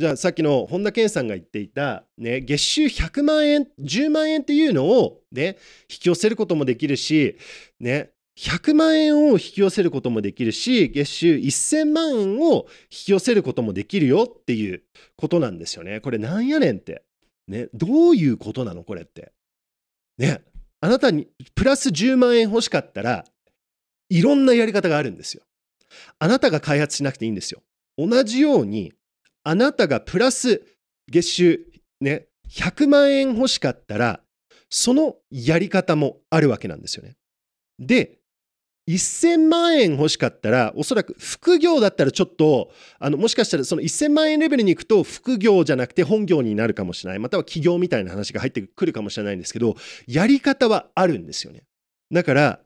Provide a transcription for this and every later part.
じゃあさっきの本田健さんが言っていた、ね、月収100万円10万円っていうのを、ね、引き寄せることもできるし、ね、100万円を引き寄せることもできるし月収1000万円を引き寄せることもできるよっていうことなんですよね。これなんやねんって、ね、どういうことなのこれって。ねあなたにプラス10万円欲しかったらいろんなやり方があるんですよ。あなたが開発しなくていいんですよ。同じようにあなたがプラス月収ね、100万円欲しかったら、そのやり方もあるわけなんですよね。で、1000万円欲しかったら、おそらく副業だったらちょっと、あのもしかしたらその1000万円レベルに行くと、副業じゃなくて本業になるかもしれない、または起業みたいな話が入ってくるかもしれないんですけど、やり方はあるんですよね。だから、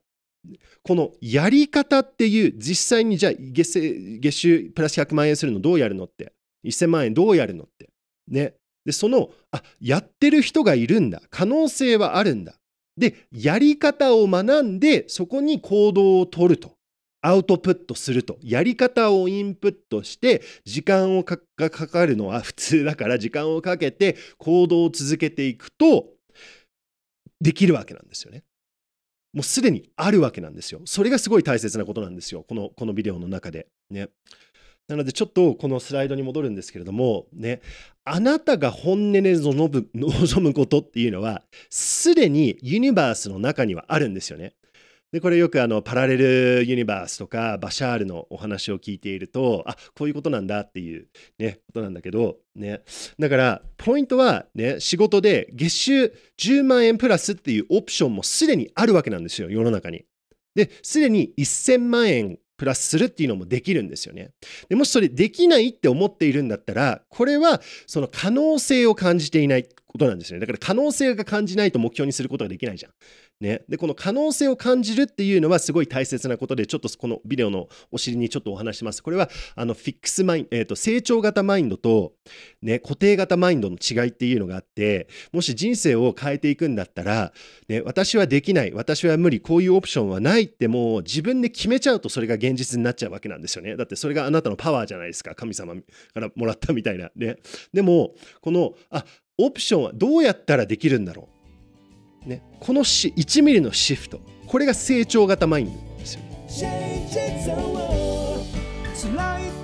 このやり方っていう、実際にじゃあ月月収プラス100万円するのどうやるのって、1000万円どうやるのって。ね。で、その、あ、やってる人がいるんだ。可能性はあるんだ。で、やり方を学んで、そこに行動をとると。アウトプットすると。やり方をインプットして、時間をかかるのは 普通だから、時間をかけて行動を続けていくと、できるわけなんですよね。もうすでにあるわけなんですよ。それがすごい大切なことなんですよ。この、このビデオの中で。ね。なのでちょっとこのスライドに戻るんですけれども、ね、あなたが本音で望む望むことっていうのは、すでにユニバースの中にはあるんですよね。でこれよくあのパラレルユニバースとかバシャールのお話を聞いているとあこういうことなんだっていう、ね、ことなんだけど、ね、だからポイントは、ね、仕事で月収10万円プラスっていうオプションもすでにあるわけなんですよ世の中に。ですでに1000万円プラスするっていうのもできるんですよね。でもしそれできないって思っているんだったら、これはその可能性を感じていないことなんですよね。だから可能性が感じないと目標にすることができないじゃん。ね、でこの可能性を感じるっていうのはすごい大切なことでちょっとこのビデオのお尻にちょっとお話しますこれはあのフィックスマイン、えーと、成長型マインドと、ね、固定型マインドの違いっていうのがあってもし人生を変えていくんだったら、ね、私はできない私は無理こういうオプションはないってもう自分で決めちゃうとそれが現実になっちゃうわけなんですよねだってそれがあなたのパワーじゃないですか神様からもらったみたいなねでもこのあオプションはどうやったらできるんだろうね、このし1ミリのシフトこれが成長型マインドですよね。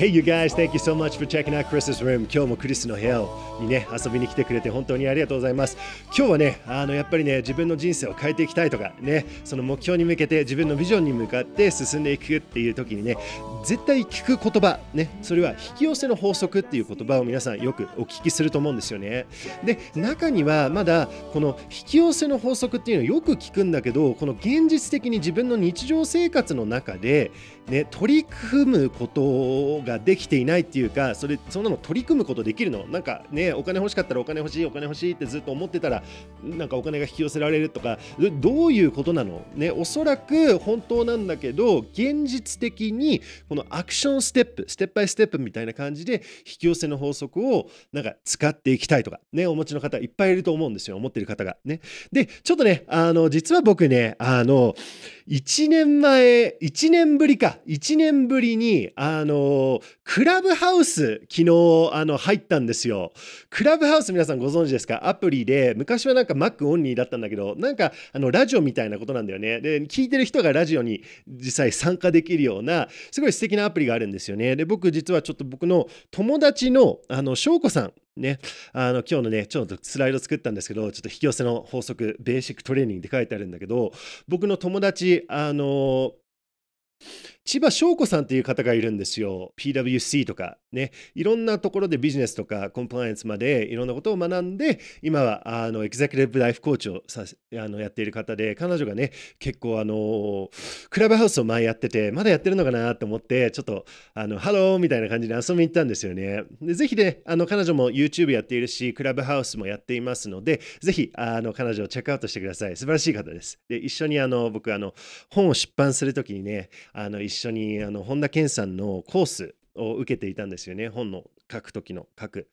Hey you guys, thank you so much for checking out Chris's room. 今日もクリスの部屋にね、遊びに来てくれて本当にありがとうございます。今日はね、あのやっぱりね、自分の人生を変えていきたいとかね、その目標に向けて自分のビジョンに向かって進んでいくっていう時にね、絶対聞く言葉、ね、それは引き寄せの法則っていう言葉を皆さんよくお聞きすると思うんですよね。で、中にはまだこの引き寄せの法則っていうのをよく聞くんだけど、この現実的に自分の日常生活の中でね、取り組むことができていないっていうかそれそんなの取り組むことできるのなんかねお金欲しかったらお金欲しいお金欲しいってずっと思ってたらなんかお金が引き寄せられるとかどういうことなのねおそらく本当なんだけど現実的にこのアクションステップステップバイステップみたいな感じで引き寄せの法則をなんか使っていきたいとかねお持ちの方いっぱいいると思うんですよ思ってる方がねでちょっとねあの実は僕ねあの1年前1年ぶりか1年ぶりに、あの、クラブハウス、昨日、あの、入ったんですよ。クラブハウス皆さんご存知ですかアプリで、昔はなんか Mac オンリーだったんだけど、なんか、あの、ラジオみたいなことなんだよね。で、聞いてる人がラジオに実際参加できるような、すごい素敵なアプリがあるんですよね。で、僕実はちょっと僕の友達の、あの、翔子さんね、あの今日のね、ちょっとスライド作ったんですけど、ちょっと引き寄せの法則、ベーシックトレーニングって書いてあるんだけど、僕の友達、あの千葉翔子さんっていう方がいるんですよ。PWC とかね、いろんなところでビジネスとかコンプライアンスまでいろんなことを学んで、今はあのエグゼクティブライフコーチをさあのやっている方で、彼女がね、結構あのクラブハウスを前やってて、まだやってるのかなと思って、ちょっとあのハローみたいな感じで遊びに行ったんですよね。でぜひね、あの彼女も YouTube やっているし、クラブハウスもやっていますので、ぜひあの彼女をチェックアウトしてください。素晴らしい方です。で、一緒にあの僕あの本を出版するときにね、あの一緒にあの本田健さんのコースを受けていたんですよね本の書く時の書く。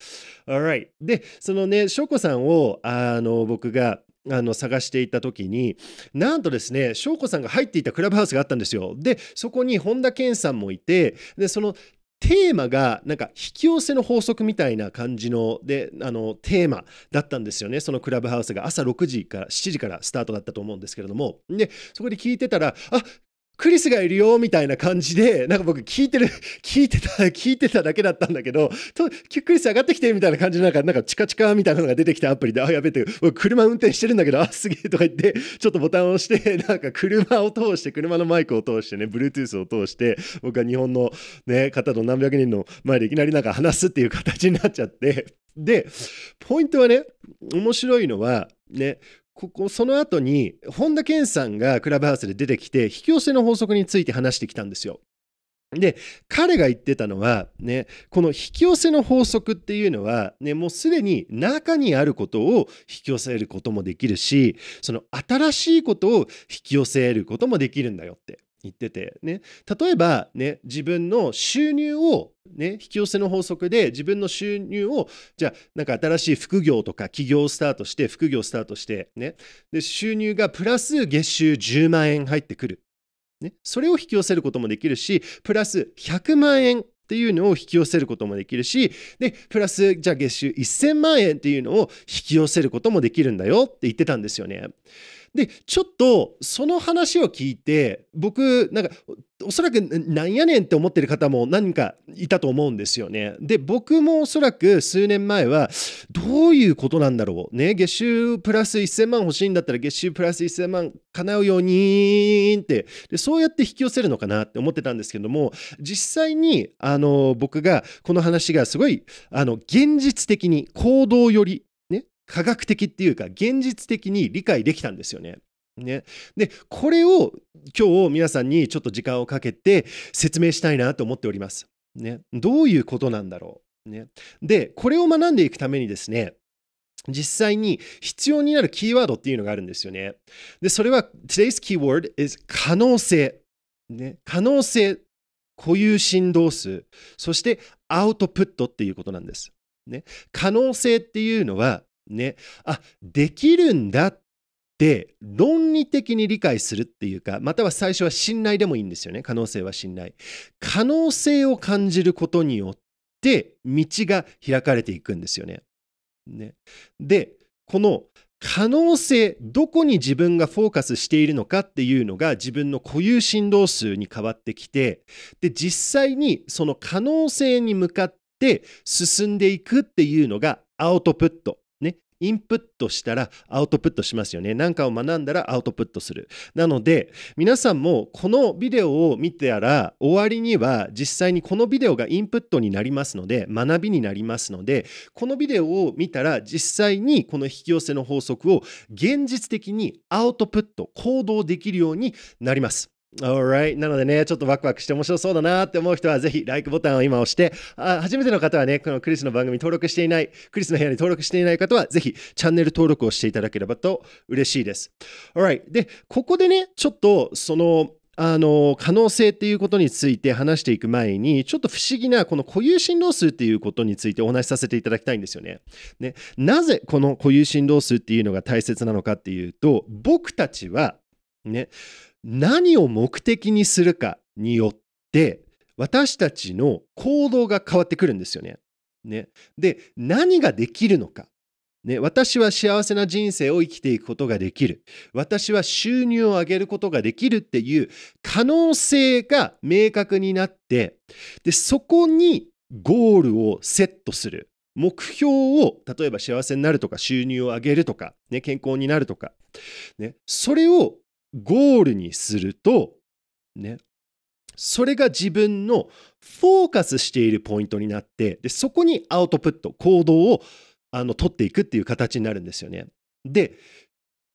Alright、でそのね翔子さんをあの僕があの探していた時になんとですね翔子さんが入っていたクラブハウスがあったんですよ。でそこに本田健さんもいてでそのテーマがなんか引き寄せの法則みたいな感じのであのテーマだったんですよねそのクラブハウスが朝6時から7時からスタートだったと思うんですけれどもでそこで聞いてたらあクリスがいるよみたいな感じで、なんか僕聞いてる、聞いてた、聞いてただけだったんだけど、とクリス上がってきてみたいな感じで、なんか、なんかチカチカみたいなのが出てきたアプリで、あ、やべって、車運転してるんだけど、あ、すげえとか言って、ちょっとボタンを押して、なんか車を通して、車のマイクを通してね、Bluetooth を通して、僕は日本のね、方と何百人の前でいきなりなんか話すっていう形になっちゃって、で、ポイントはね、面白いのは、ね、ここその後に本田健さんがクラブハウスで出てきて引き寄せの法則について話してきたんですよ。で彼が言ってたのは、ね、この引き寄せの法則っていうのは、ね、もうすでに中にあることを引き寄せることもできるしその新しいことを引き寄せることもできるんだよって。言ってて、ね、例えば、ね、自分の収入を、ね、引き寄せの法則で自分の収入をじゃあなんか新しい副業とか起業スタートして副業スタートして、ね、で収入がプラス月収10万円入ってくる、ね、それを引き寄せることもできるしプラス100万円っていうのを引き寄せることもできるしでプラスじゃあ月収1000万円っていうのを引き寄せることもできるんだよって言ってたんですよね。でちょっとその話を聞いて僕なんかおそらくなんやねんって思ってる方も何かいたと思うんですよね。で僕もおそらく数年前はどういうことなんだろうね月収プラス1000万欲しいんだったら月収プラス1000万叶うようにってでそうやって引き寄せるのかなって思ってたんですけども実際にあの僕がこの話がすごいあの現実的に行動より科学的っていうか現実的に理解できたんですよね。ね、でこれを今日皆さんにちょっと時間をかけて説明したいなと思っております。ね、どういうことなんだろう、ね、でこれを学んでいくためにですね実際に必要になるキーワードっていうのがあるんですよね。でそれは Today's keyword is 可能性。ね、可能性固有振動数そしてアウトプットっていうことなんです。ね、可能性っていうのはね、あできるんだって論理的に理解するっていうかまたは最初は信頼でもいいんですよね可能性は信頼可能性を感じることによって道が開かれていくんですよね。ねでこの可能性どこに自分がフォーカスしているのかっていうのが自分の固有振動数に変わってきてで実際にその可能性に向かって進んでいくっていうのがアウトプットインプットしたらアウトプットしますよね。何かを学んだらアウトプットする。なので、皆さんもこのビデオを見てたら、終わりには実際にこのビデオがインプットになりますので、学びになりますので、このビデオを見たら実際にこの引き寄せの法則を現実的にアウトプット、行動できるようになります。Alright. なのでね、ちょっとワクワクして面白そうだなって思う人は、ぜひ、LIKE ボタンを今押して、あ初めての方はね、このクリスの番組登録していない、クリスの部屋に登録していない方は、ぜひ、チャンネル登録をしていただければと嬉しいです。Alright. で、ここでね、ちょっと、その、あの可能性っていうことについて話していく前にちょっと不思議なこの固有振動数っていうことについてお話しさせていただきたいんですよね。ねなぜこの固有振動数っていうのが大切なのかっていうと僕たちはね何を目的にするかによって私たちの行動が変わってくるんですよね。ねで何ができるのか、ね、私は幸せな人生を生きていくことができる私は収入を上げることができるっていう可能性が明確になってでそこにゴールをセットする目標を例えば幸せになるとか収入を上げるとか、ね、健康になるとか、ね、それをゴールにすると、ね、それが自分のフォーカスしているポイントになってでそこにアウトプット行動をあの取っていくっていう形になるんですよね。で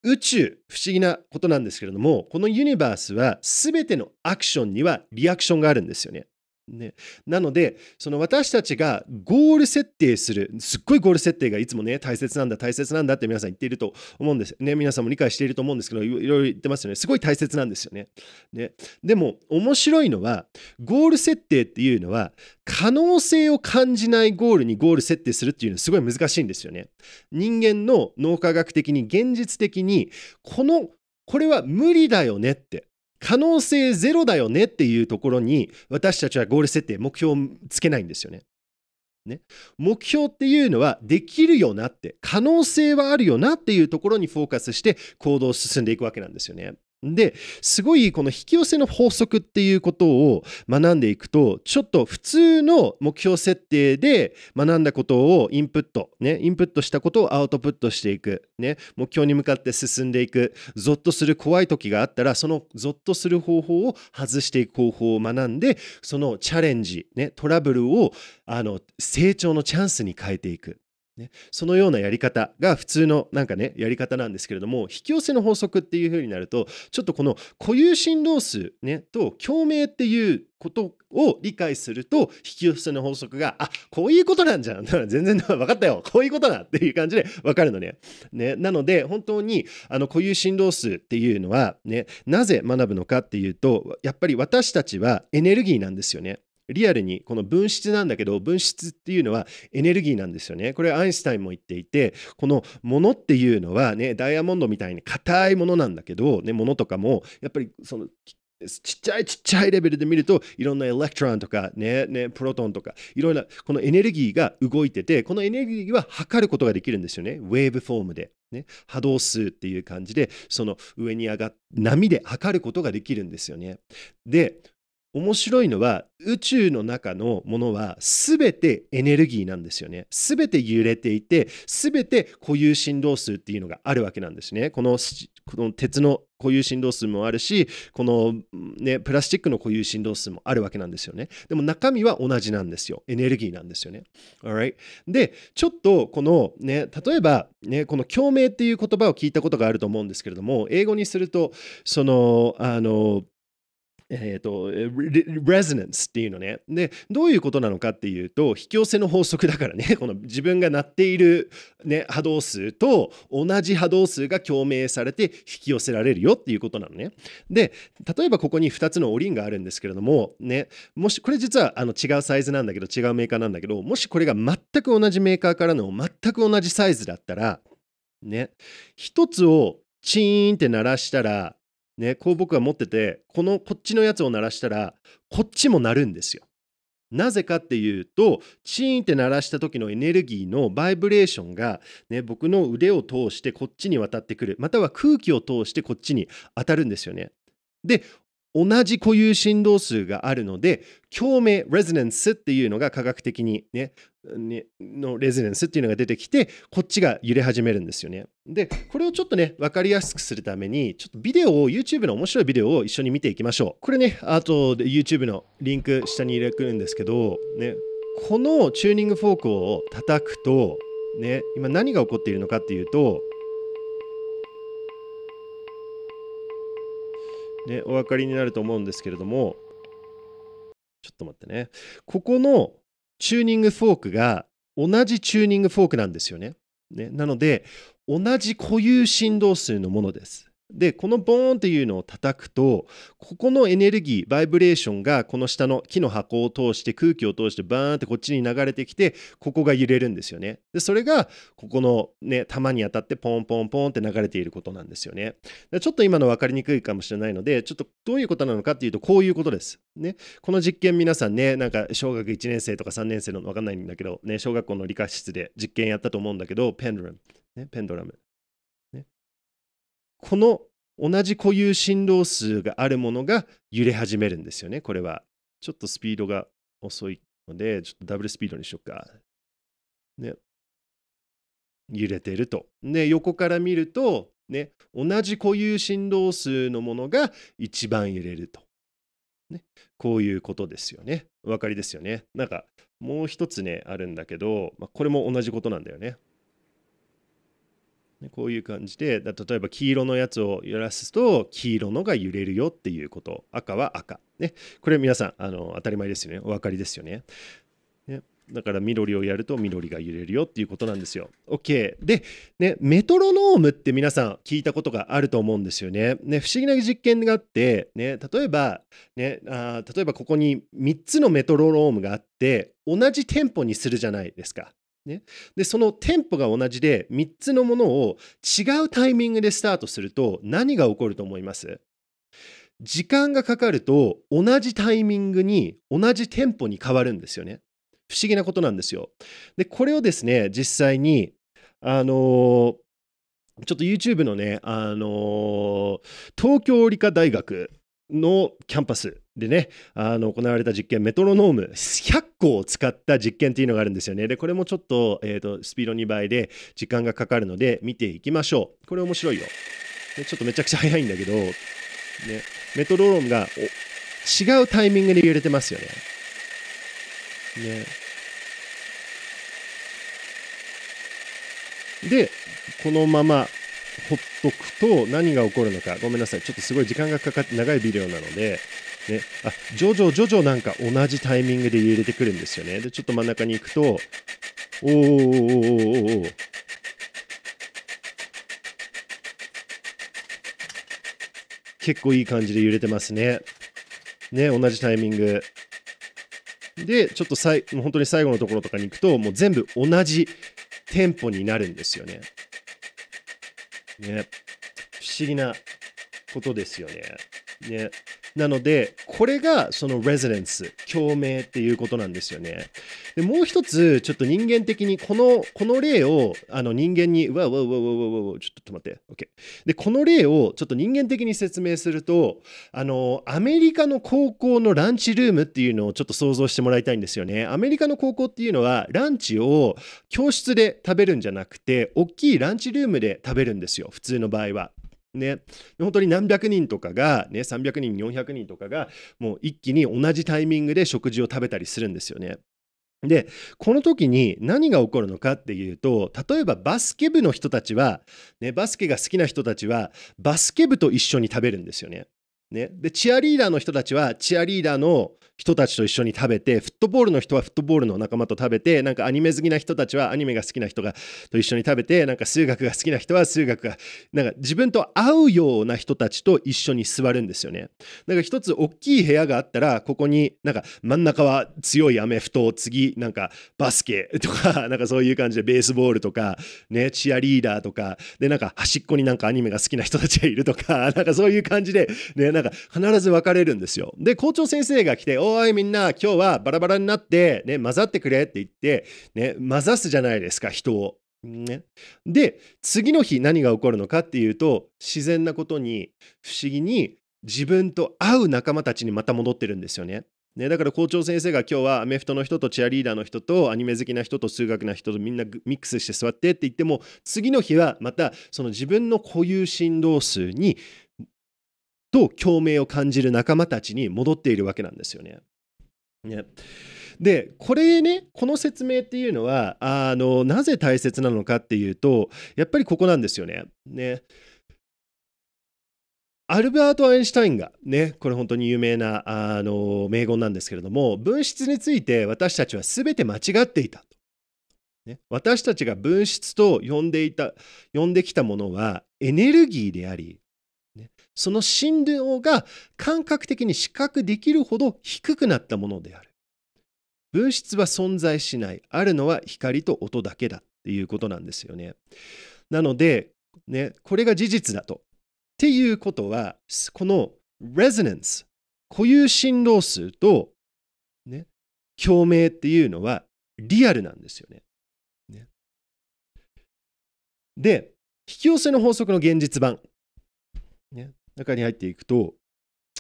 宇宙不思議なことなんですけれどもこのユニバースは全てのアクションにはリアクションがあるんですよね。ね、なのでその私たちがゴール設定するすっごいゴール設定がいつもね大切なんだ大切なんだって皆さん言っていると思うんですね皆さんも理解していると思うんですけどいろいろ言ってますよねすごい大切なんですよねねでも面白いのはゴール設定っていうのは可能性を感じないゴールにゴール設定するっていうのはすごい難しいんですよね人間の脳科学的に現実的にこのこれは無理だよねって可能性ゼロだよねっていうところに私たちはゴール設定目標をつけないんですよね。ね、目標っていうのはできるよなって可能性はあるよなっていうところにフォーカスして行動を進んでいくわけなんですよね。ですごいこの引き寄せの法則っていうことを学んでいくとちょっと普通の目標設定で学んだことをインプットねインプットしたことをアウトプットしていくね目標に向かって進んでいくゾッとする怖い時があったらそのゾッとする方法を外していく方法を学んでそのチャレンジねトラブルをあの成長のチャンスに変えていくね、そのようなやり方が普通のなんかねやり方なんですけれども引き寄せの法則っていう風になるとちょっとこの固有振動数、ね、と共鳴っていうことを理解すると引き寄せの法則があこういうことなんじゃん全然分かったよこういうことだっていう感じで分かるのね。ねなので本当にあの固有振動数っていうのは、ね、なぜ学ぶのかっていうとやっぱり私たちはエネルギーなんですよね。リアルにこの分質なんだけど分質っていうのはエネルギーなんですよねこれアインシュタインも言っていてこのものっていうのはねダイヤモンドみたいに硬いものなんだけどねものとかもやっぱりそのちっちゃいちっちゃいレベルで見るといろんなエレクトロンとかねねプロトンとかいろんなこのエネルギーが動いててこのエネルギーは測ることができるんですよねウェーブフォームで、ね、波動数っていう感じでその上に上がっ波で測ることができるんですよねで面白いのは宇宙の中のものは全てエネルギーなんですよね。全て揺れていて全て固有振動数っていうのがあるわけなんですね。このこの鉄の固有振動数もあるしこの、ね、プラスチックの固有振動数もあるわけなんですよね。でも中身は同じなんですよ。エネルギーなんですよね。Alright、でちょっとこの、ね、例えば、ね、この共鳴っていう言葉を聞いたことがあると思うんですけれども英語にするとそのあのえーと、とレズナンスっていうのねでどういうことなのかっていうと引き寄せの法則だからね この自分が鳴っている、ね、波動数と同じ波動数が共鳴されて引き寄せられるよっていうことなのねで例えばここに2つのおりんがあるんですけれどもねもしこれ実はあの違うサイズなんだけど違うメーカーなんだけどもしこれが全く同じメーカーからの全く同じサイズだったらね1つをチーンって鳴らしたらね、こう僕は持ってて、このこっちのやつを鳴らしたら、こっちも鳴るんですよ。なぜかっていうと、チーンって鳴らした時のエネルギーのバイブレーションが、ね、僕の腕を通してこっちに渡ってくる、または空気を通してこっちに当たるんですよね。で、同じ固有振動数があるので共鳴レズナンスっていうのが科学的にねのレズナンスっていうのが出てきてこっちが揺れ始めるんですよねでこれをちょっとね分かりやすくするためにちょっとビデオを YouTube の面白いビデオを一緒に見ていきましょうこれねあとで YouTube のリンク下に入れてるんですけどねこのチューニングフォークを叩くとね今何が起こっているのかっていうとね、お分かりになると思うんですけれども、ちょっと待ってね。ここのチューニングフォークが同じチューニングフォークなんですよね。ねなので、同じ固有振動数のものです。でこのボーンっていうのを叩くとここのエネルギーバイブレーションがこの下の木の箱を通して空気を通してバーンってこっちに流れてきてここが揺れるんですよねでそれがここのね玉に当たってポンポンポンって流れていることなんですよねちょっと今の分かりにくいかもしれないのでちょっとどういうことなのかっていうとこういうことですねこの実験皆さんねなんか小学1年生とか3年生の分かんないんだけどね小学校の理科室で実験やったと思うんだけどペンドラムねペンドラムこの同じ固有振動数があるものが揺れ始めるんですよね、これは。ちょっとスピードが遅いので、ちょっとダブルスピードにしようか。ね。揺れてると。で、横から見ると、ね、同じ固有振動数のものが一番揺れると。ね、こういうことですよね。お分かりですよね。なんか、もう一つね、あるんだけど、まあ、これも同じことなんだよね。こういう感じで例えば黄色のやつを揺らすと黄色のが揺れるよっていうこと赤は赤、ね、これ皆さんあの当たり前ですよねお分かりですよねねだから緑をやると緑が揺れるよっていうことなんですよ。OK。で、ね、メトロノームって皆さん聞いたことがあると思うんですよね。ね不思議な実験があって、ね、例えば、ね、あ例えばここに3つのメトロノームがあって同じテンポにするじゃないですか。ね、でそのテンポが同じで3つのものを違うタイミングでスタートすると何が起こると思います時間がかかると同じタイミングに同じテンポに変わるんですよね。不思議なことなんですよ。でこれをですね実際にあのー、ちょっと YouTube のね、あのー、東京理科大学のキャンパスでね、あの行われた実験、メトロノーム100個を使った実験っていうのがあるんですよね。で、これもちょっと,、えーと、スピード2倍で時間がかかるので見ていきましょう。これ面白いよ。でちょっとめちゃくちゃ速いんだけど、ね、メトロノームが違うタイミングで揺れてますよね。ね。で、このままほっとくと何が起こるのか。ごめんなさい。ちょっとすごい時間がかかって長いビデオなので、ね、あ徐々徐々なんか同じタイミングで揺れてくるんですよねでちょっと真ん中に行くとおーおーおーおー結構いい感じで揺れてますね。ね、同じタイミング。で、ちょっとさい本当に最後のところとかに行くと、もう全部同じテンポになるんですよね。ね、不思議なことですよね。ね。なので、これがそのレジデンス、共鳴っていうことなんですよね。で、もう一つ、ちょっと人間的に、この、この例を、あの人間に、わわわわわわわちょっと待って、OK。で、この例をちょっと人間的に説明すると、あの、アメリカの高校のランチルームっていうのをちょっと想像してもらいたいんですよね。アメリカの高校っていうのは、ランチを教室で食べるんじゃなくて、大きいランチルームで食べるんですよ、普通の場合は。ね、本当に何百人とかが、ね、300人400人とかがもう一気に同じタイミングで食事を食べたりするんですよね。でこの時に何が起こるのかっていうと例えばバスケ部の人たちは、ね、バスケが好きな人たちはバスケ部と一緒に食べるんですよね。ね、でチアリーダーの人たちはチアリーダーの人たちと一緒に食べて、フットボールの人はフットボールの仲間と食べて、なんかアニメ好きな人たちはアニメが好きな人がと一緒に食べて、なんか数学が好きな人は数学が、なんか自分と合うような人たちと一緒に座るんですよね。なんか一つ大きい部屋があったら、ここになんか真ん中は強いアメフト、次なんかバスケとか、なんかそういう感じでベースボールとか、ね、チアリーダーとか、でなんか端っこになんかアニメが好きな人たちがいるとか、なんかそういう感じで、ね、なんか必ず分かれるんですよ。で、校長先生が来て、おおいみんな、今日はバラバラになって、ね、混ざってくれって言って、ね、混ざすじゃないですか、人を。ね、で、次の日何が起こるのかっていうと、自然なことに、不思議に自分と会う仲間たちにまた戻ってるんですよね。ね、だから校長先生が今日はアメフトの人とチアリーダーの人とアニメ好きな人と数学な人とみんなミックスして座ってって言っても次の日はまたその自分の固有振動数にと共鳴を感じる仲間たちに戻っているわけなんですよね。ねでこれねこの説明っていうのはあのなぜ大切なのかっていうとやっぱりここなんですよね。ねアルバート・アインシュタインがねこれ本当に有名なあの名言なんですけれども分質について私たちは全て間違っていたね、私たちが分質と呼んでいた呼んできたものはエネルギーでありその振動が感覚的に視覚できるほど低くなったものである。物質は存在しない。あるのは光と音だけだっていうことなんですよね。なので、ね、これが事実だと。っていうことは、この resonance、固有振動数と、ね、共鳴っていうのはリアルなんですよね。ねで、引き寄せの法則の現実版。ね、中に入っていくと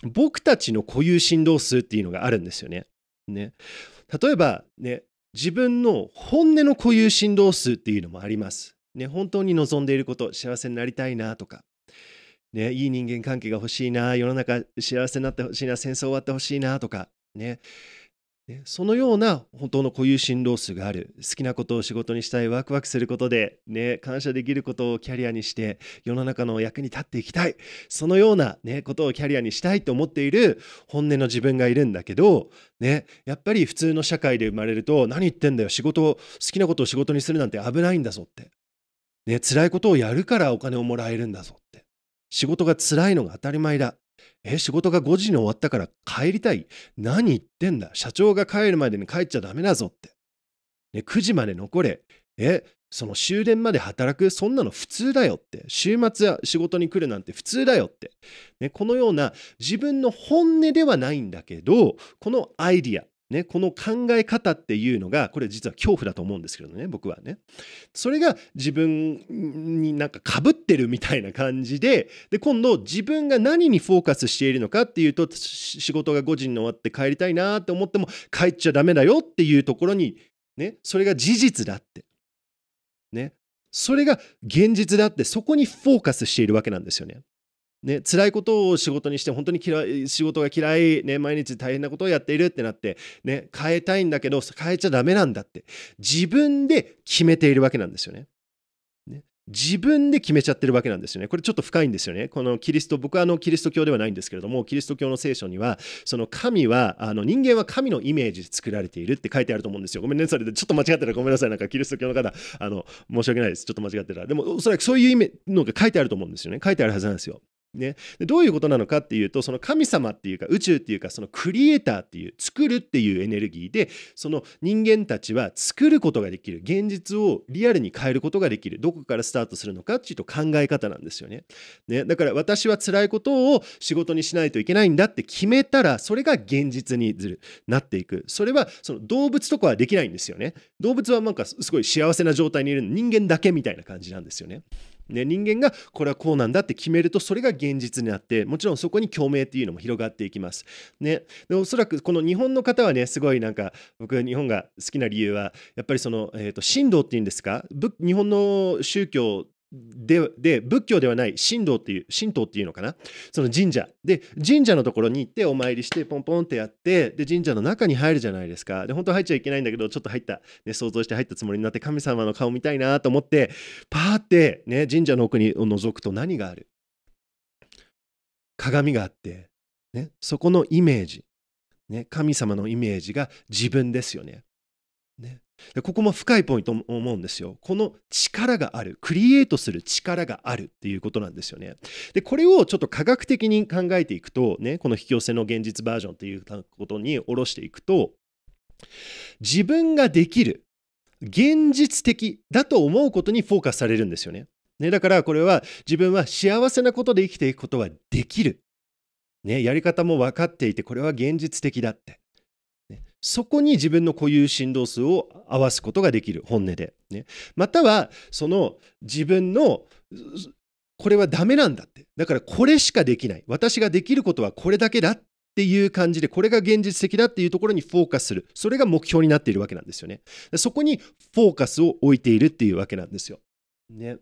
僕たちの固有振動数っていうのがあるんですよね。ね例えば、ね、自分の本音の固有振動数っていうのもあります。ね、本当に望んでいること幸せになりたいなとか、ね、いい人間関係が欲しいな世の中幸せになってほしいな戦争終わってほしいなとかねそのような本当の固有振動数がある好きなことを仕事にしたいワクワクすることで、ね、感謝できることをキャリアにして世の中の役に立っていきたいそのような、ね、ことをキャリアにしたいと思っている本音の自分がいるんだけど、ね、やっぱり普通の社会で生まれると何言ってんだよ仕事を好きなことを仕事にするなんて危ないんだぞって、ね、辛いことをやるからお金をもらえるんだぞって仕事が辛いのが当たり前だえ、仕事が5時に終わったから帰りたい何言ってんだ社長が帰るまでに帰っちゃダメだぞって。ね、9時まで残れ。え、その終電まで働くそんなの普通だよって。週末は仕事に来るなんて普通だよって。ね、このような自分の本音ではないんだけど、このアイディア、ね、この考え方っていうのがこれ実は恐怖だと思うんですけどね僕はねそれが自分になんかかぶってるみたいな感じでで今度自分が何にフォーカスしているのかっていうと仕事が5時に終わって帰りたいなって思っても帰っちゃダメだよっていうところに、ね、それが事実だって、ね、それが現実だってそこにフォーカスしているわけなんですよね。ね、辛いことを仕事にして本当に嫌い仕事が嫌い、ね、毎日大変なことをやっているってなって、ね、変えたいんだけど変えちゃダメなんだって自分で決めているわけなんですよね。ね自分で決めちゃってるわけなんですよね。これちょっと深いんですよね。このキリスト、僕はあのキリスト教ではないんですけれども、キリスト教の聖書には、その神は、あの人間は神のイメージで作られているって書いてあると思うんですよ。ごめんね、それでちょっと間違ってたらごめんなさい。なんかキリスト教の方、あの、申し訳ないです。ちょっと間違ってたら。でも、おそらくそういう意味のが書いてあると思うんですよね。書いてあるはずなんですよ。ね、どういうことなのかっていうとその神様っていうか宇宙っていうかそのクリエイターっていう作るっていうエネルギーでその人間たちは作ることができる現実をリアルに変えることができるどこからスタートするのかっていうと考え方なんですよね。ねだから私は辛いことを仕事にしないといけないんだって決めたらそれが現実になっていくそれはその動物とかはできないんですよね。動物はなんかすごい幸せな状態にいる人間だけみたいな感じなんですよね。ね、人間がこれはこうなんだって決めるとそれが現実になってもちろんそこに共鳴っていうのも広がっていきます。ね、でおそらくこの日本の方はねすごいなんか僕日本が好きな理由はやっぱりその、えーと、神道っていうんですか日本の宗教でで仏教ではない神道っていう神道っていうのかなその神社で神社のところに行ってお参りしてポンポンってやってで神社の中に入るじゃないですかで本当入っちゃいけないんだけどちょっと入った、ね、想像して入ったつもりになって神様の顔見たいなと思ってパーって、ね、神社の奥に覗くと何がある鏡があって、ね、そこのイメージ、ね、神様のイメージが自分ですよねでここも深いポイントも思うんですよ。この力がある、クリエイトする力があるっていうことなんですよね。で、これをちょっと科学的に考えていくと、ね、この引き寄せの現実バージョンっていうことに下ろしていくと、自分ができる、現実的だと思うことにフォーカスされるんですよね。ねだからこれは自分は幸せなことで生きていくことはできる。ね、やり方も分かっていて、これは現実的だって。そこに自分の固有振動数を合わすことができる本音で、ね、またはその自分のこれはダメなんだってだからこれしかできない私ができることはこれだけだっていう感じでこれが現実的だっていうところにフォーカスするそれが目標になっているわけなんですよねそこにフォーカスを置いているっていうわけなんですよ、ね、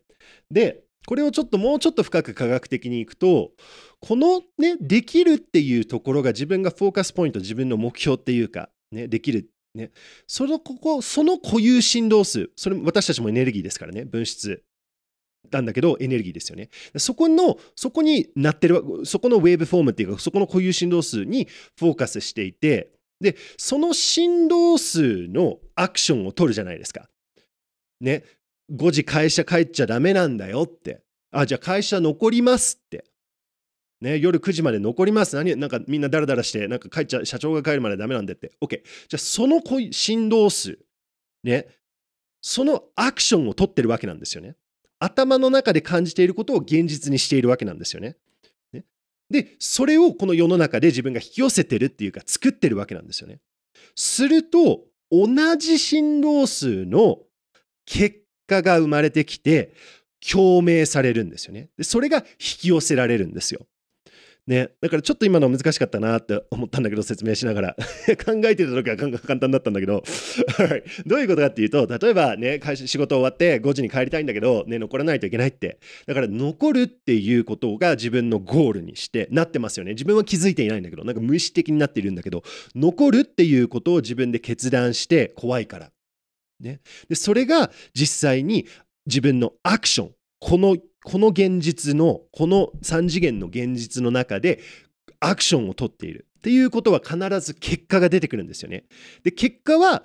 でこれをちょっともうちょっと深く科学的にいくとこのねできるっていうところが自分がフォーカスポイント自分の目標っていうかね、できる。ね、そのここその固有振動数、それ私たちもエネルギーですからね、分質なんだけどエネルギーですよね。そこの、そこになってる、そこのウェーブフォームっていうか、そこの固有振動数にフォーカスしていて、で、その振動数のアクションを取るじゃないですか。ね、5時会社帰っちゃダメなんだよって。あ、じゃあ会社残りますって。ね、夜9時まで残ります。何なんかみんなダラダラして、なんか帰っちゃ社長が帰るまでダメなんでって。OK。じゃあ、その振動数、ね、そのアクションを取ってるわけなんですよね。頭の中で感じていることを現実にしているわけなんですよね。ねで、それをこの世の中で自分が引き寄せてるっていうか、作ってるわけなんですよね。すると、同じ振動数の結果が生まれてきて、共鳴されるんですよね。でそれが引き寄せられるんですよ。ね、だからちょっと今の難しかったなって思ったんだけど説明しながら 考えてた時は簡単だったんだけどどういうことかっていうと例えばね会社仕事終わって5時に帰りたいんだけど、ね、残らないといけないってだから残るっていうことが自分のゴールにしてなってますよね自分は気づいていないんだけどなんか無意識的になっているんだけど残るっていうことを自分で決断して怖いから、ね、でそれが実際に自分のアクションこのこの現実のこの3次元の現実の中でアクションをとっているっていうことは必ず結果が出てくるんですよね。で結果は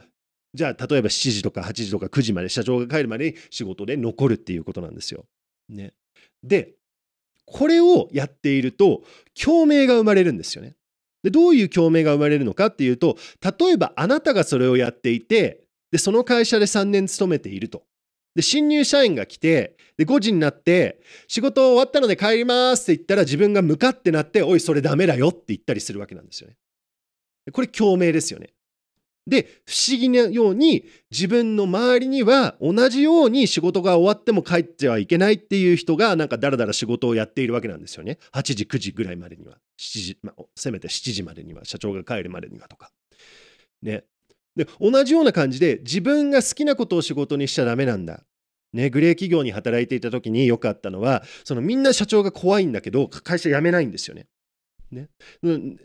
じゃあ例えば7時とか8時とか9時まで社長が帰るまでに仕事で残るっていうことなんですよ。ね、でこれをやっていると共鳴が生まれるんですよね。でどういう共鳴が生まれるのかっていうと例えばあなたがそれをやっていてでその会社で3年勤めているとで、新入社員が来て、で、5時になって、仕事終わったので帰りますって言ったら自分が向かってなって、おい、それダメだよって言ったりするわけなんですよね。これ共鳴ですよね。で、不思議なように自分の周りには同じように仕事が終わっても帰ってはいけないっていう人がなんかダラダラ仕事をやっているわけなんですよね。8時、9時ぐらいまでには、7時、まあ、せめて7時までには、社長が帰るまでにはとか。ね。で同じような感じで自分が好きなことを仕事にしちゃダメなんだ。ね、グレー企業に働いていた時によかったのはそのみんな社長が怖いんだけど会社辞めないんですよね。ね、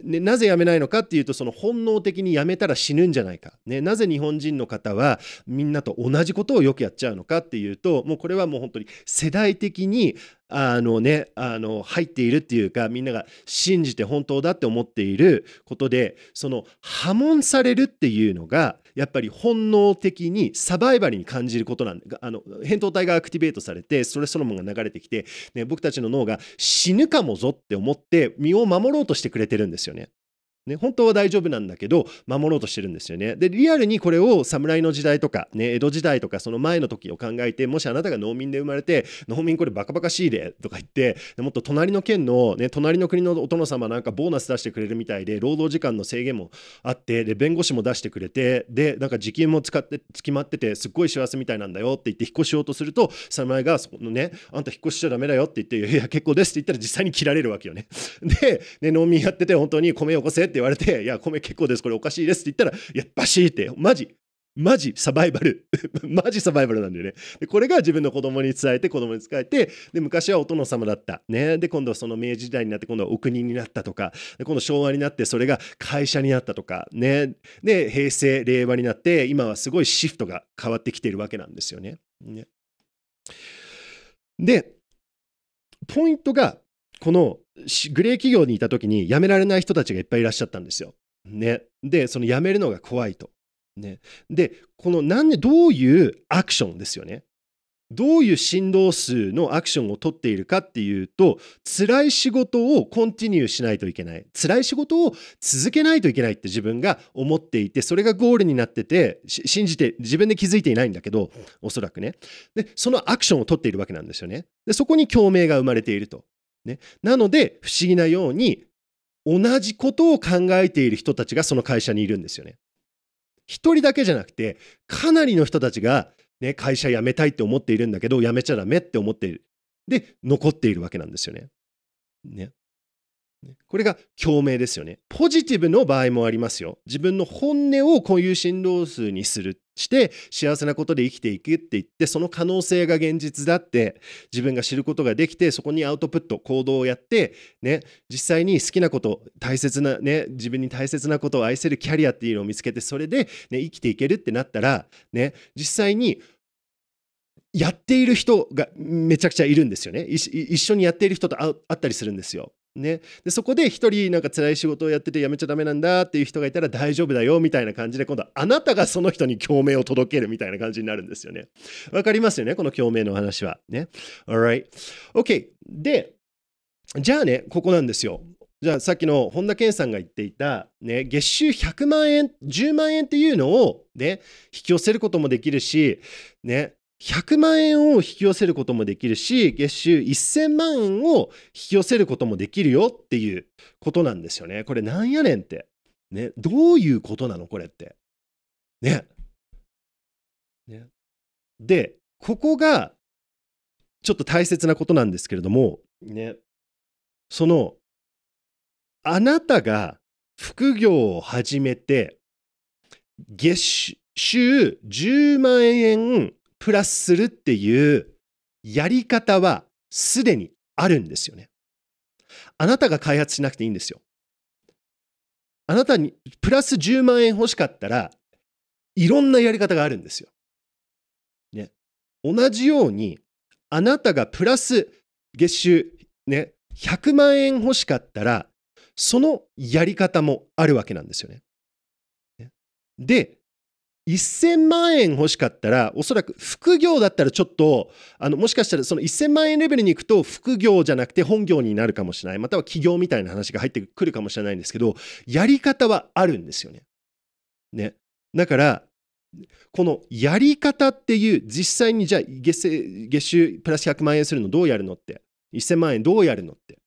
ね、なぜ辞めないのかっていうとその本能的に辞めたら死ぬんじゃないか、ね、なぜ日本人の方はみんなと同じことをよくやっちゃうのかっていうともうこれはもう本当に世代的にあのね、あの入っているっていうかみんなが信じて本当だって思っていることでその破門されるっていうのがやっぱり本能的にサバイバルに感じることなんあの扁桃体がアクティベートされてストレスホルモンが流れてきて、ね、僕たちの脳が死ぬかもぞって思って身を守ろうとしてくれてるんですよね。ね、本当は大丈夫なんだけど守ろうとしてるんですよね。でリアルにこれを侍の時代とか、ね、江戸時代とかその前の時を考えてもしあなたが農民で生まれて農民これバカバカしいでとか言ってでもっと隣の県の、ね、隣の国のお殿様なんかボーナス出してくれるみたいで労働時間の制限もあってで弁護士も出してくれてでなんか時給も使って付きまっててすっごい幸せみたいなんだよって言って引っ越しようとすると侍がその、ね「あんた引っ越しちゃダメだよ」って言って「いや結構です」って言ったら実際に切られるわけよね。で、ね、農民やってて本当に米よこせって言われて、いや、米結構です、これおかしいですって言ったら、いや、バシーって、マジ、マジサバイバル。マジサバイバルなんだよね。で、これが自分の子供に伝えて、子供に伝えて、で、昔はお殿様だった。ね。で、今度はその明治時代になって、今度はお国になったとか、で今度昭和になって、それが会社になったとか、ね。で、平成、令和になって、今はすごいシフトが変わってきているわけなんですよね。ねで、ポイントが、このグレー企業にいた時に辞められない人たちがいっぱいいらっしゃったんですよ。ね、でその辞めるのが怖いと。ね、でこの何でどういうアクションですよね。どういう振動数のアクションを取っているかっていうと辛い仕事をコンティニューしないといけない辛い仕事を続けないといけないって自分が思っていてそれがゴールになってて信じて自分で気づいていないんだけどおそらくねでそのアクションを取っているわけなんですよねでそこに共鳴が生まれているとね、なので不思議なように同じことを考えている人たちがその会社にいるんですよね。一人だけじゃなくてかなりの人たちが、ね、会社辞めたいって思っているんだけど辞めちゃダメって思っている。で残っているわけなんですよね。ねこれが共鳴ですよね。ポジティブの場合もありますよ。自分の本音をいう振動数にするっして幸せなことで生きていくって言ってその可能性が現実だって自分が知ることができてそこにアウトプット行動をやってね実際に好きなこと大切なね自分に大切なことを愛せるキャリアっていうのを見つけてそれで、ね、生きていけるってなったらね実際にやっている人がめちゃくちゃいるんですよね。一緒にやっている人と会ったりするんですよ。ね、でそこで一人なんか辛い仕事をやっててやめちゃダメなんだっていう人がいたら大丈夫だよみたいな感じで今度あなたがその人に共鳴を届けるみたいな感じになるんですよね。わかりますよねこの共鳴の話は。ね。Alright。OK。で、じゃあね、ここなんですよ。じゃあさっきの本田健さんが言っていた、ね、月収100万円10万円っていうのを、ね、引き寄せることもできるし、ね、100万円を引き寄せることもできるし、月収1000万円を引き寄せることもできるよっていうことなんですよね。これなんやねんって。ね、どういうことなのこれって。ね。ねで、ここがちょっと大切なことなんですけれども、ね、その、あなたが副業を始めて、月収10万円プラスするっていうやり方はすでにあるんですよね。あなたが開発しなくていいんですよ。あなたにプラス10万円欲しかったらいろんなやり方があるんですよ。ね。同じようにあなたがプラス月収ね100万円欲しかったらそのやり方もあるわけなんですよね。で1000万円欲しかったら、おそらく副業だったらちょっと、あの、もしかしたらその1000万円レベルに行くと、副業じゃなくて本業になるかもしれない。または起業みたいな話が入ってくるかもしれないんですけど、やり方はあるんですよね。ね。だから、このやり方っていう、実際にじゃあ月月収プラス100万円するのどうやるのって、1000万円どうやるのって。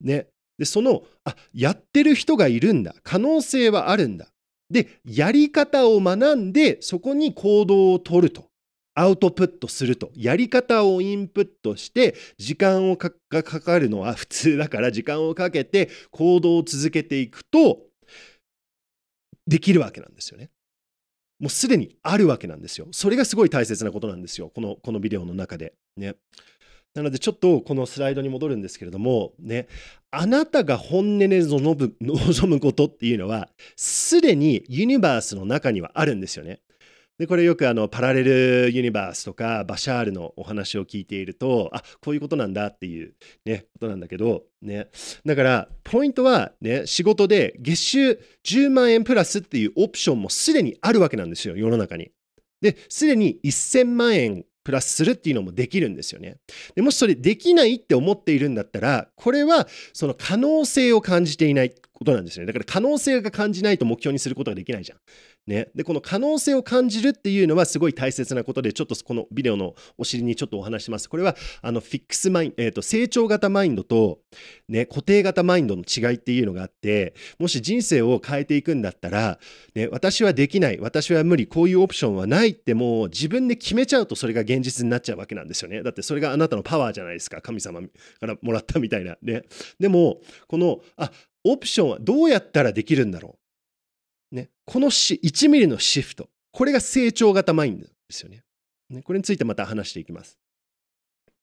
ね。で、その、あ、やってる人がいるんだ。可能性はあるんだ。で、やり方を学んで、そこに行動をとると。アウトプットすると。やり方をインプットして、時間をかかるのは 普通だから、時間をかけて行動を続けていくと、できるわけなんですよね。もうすでにあるわけなんですよ。それがすごい大切なことなんですよ。この、このビデオの中で。ね。なのでちょっとこのスライドに戻るんですけれども、ね、あなたが本音で望む 望むことっていうのは、すでにユニバースの中にはあるんですよね。でこれよくあのパラレルユニバースとかバシャールのお話を聞いているとあこういうことなんだっていう、ね、ことなんだけど、ね、だからポイントは、ね、仕事で月収10万円プラスっていうオプションもすでにあるわけなんですよ世の中に。すでに1000万円プラスするっていうのもできるんですよね。でもしそれできないって思っているんだったら、これはその可能性を感じていないことなんですよね。だから可能性が感じないと目標にすることができないじゃん。ね、でこの可能性を感じるっていうのはすごい大切なことでちょっとこのビデオのお尻にちょっとお話しますこれはあのフィックスマイン、えー、と成長型マインドと、ね、固定型マインドの違いっていうのがあってもし人生を変えていくんだったら、ね、私はできない私は無理こういうオプションはないってもう自分で決めちゃうとそれが現実になっちゃうわけなんですよねだってそれがあなたのパワーじゃないですか神様からもらったみたいなねでもこのあオプションはどうやったらできるんだろうね、この1ミリのシフト、これが成長型マインドですよね。ねこれについてまた話していきます。